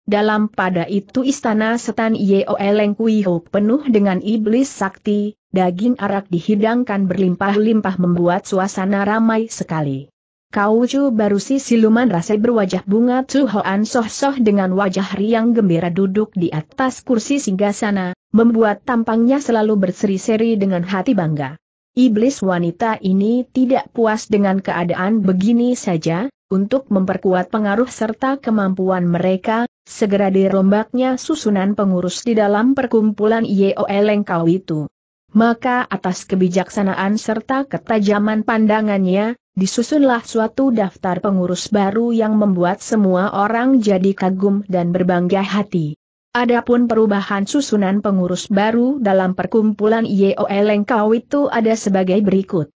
dalam pada itu istana setan Yeo Eleng Kuiho penuh dengan iblis sakti, daging arak dihidangkan berlimpah-limpah membuat suasana ramai sekali. Chu baru si siluman rasa berwajah bunga Hoan soh-soh dengan wajah riang gembira duduk di atas kursi singgah sana, membuat tampangnya selalu berseri-seri dengan hati bangga. Iblis wanita ini tidak puas dengan keadaan begini saja, untuk memperkuat pengaruh serta kemampuan mereka, segera dirombaknya susunan pengurus di dalam perkumpulan Yeo Lengkau itu maka atas kebijaksanaan serta ketajaman pandangannya, disusunlah suatu daftar pengurus baru yang membuat semua orang jadi kagum dan berbangga hati. Adapun perubahan susunan pengurus baru dalam perkumpulan IOL Engkau itu ada sebagai berikut.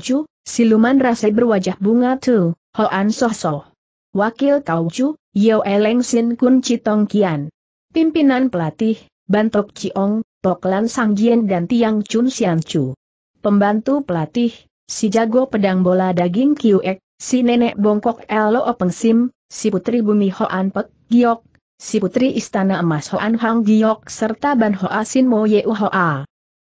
Chu, siluman rasa berwajah bunga tu, Hoan Soh Wakil Kau Chu, Eleng Sin Kun Chitong Kian. Pimpinan pelatih, Bantok Chiong, Poklan Sangjian dan Tiang Chun Xianchu. Pembantu pelatih, si jago pedang bola daging Ek, si nenek bongkok Elo Sim, si putri bumi Hoan Pek Giok, si putri istana emas Hoan Hang Giok serta Ban Sin Mo Yeu Hoa.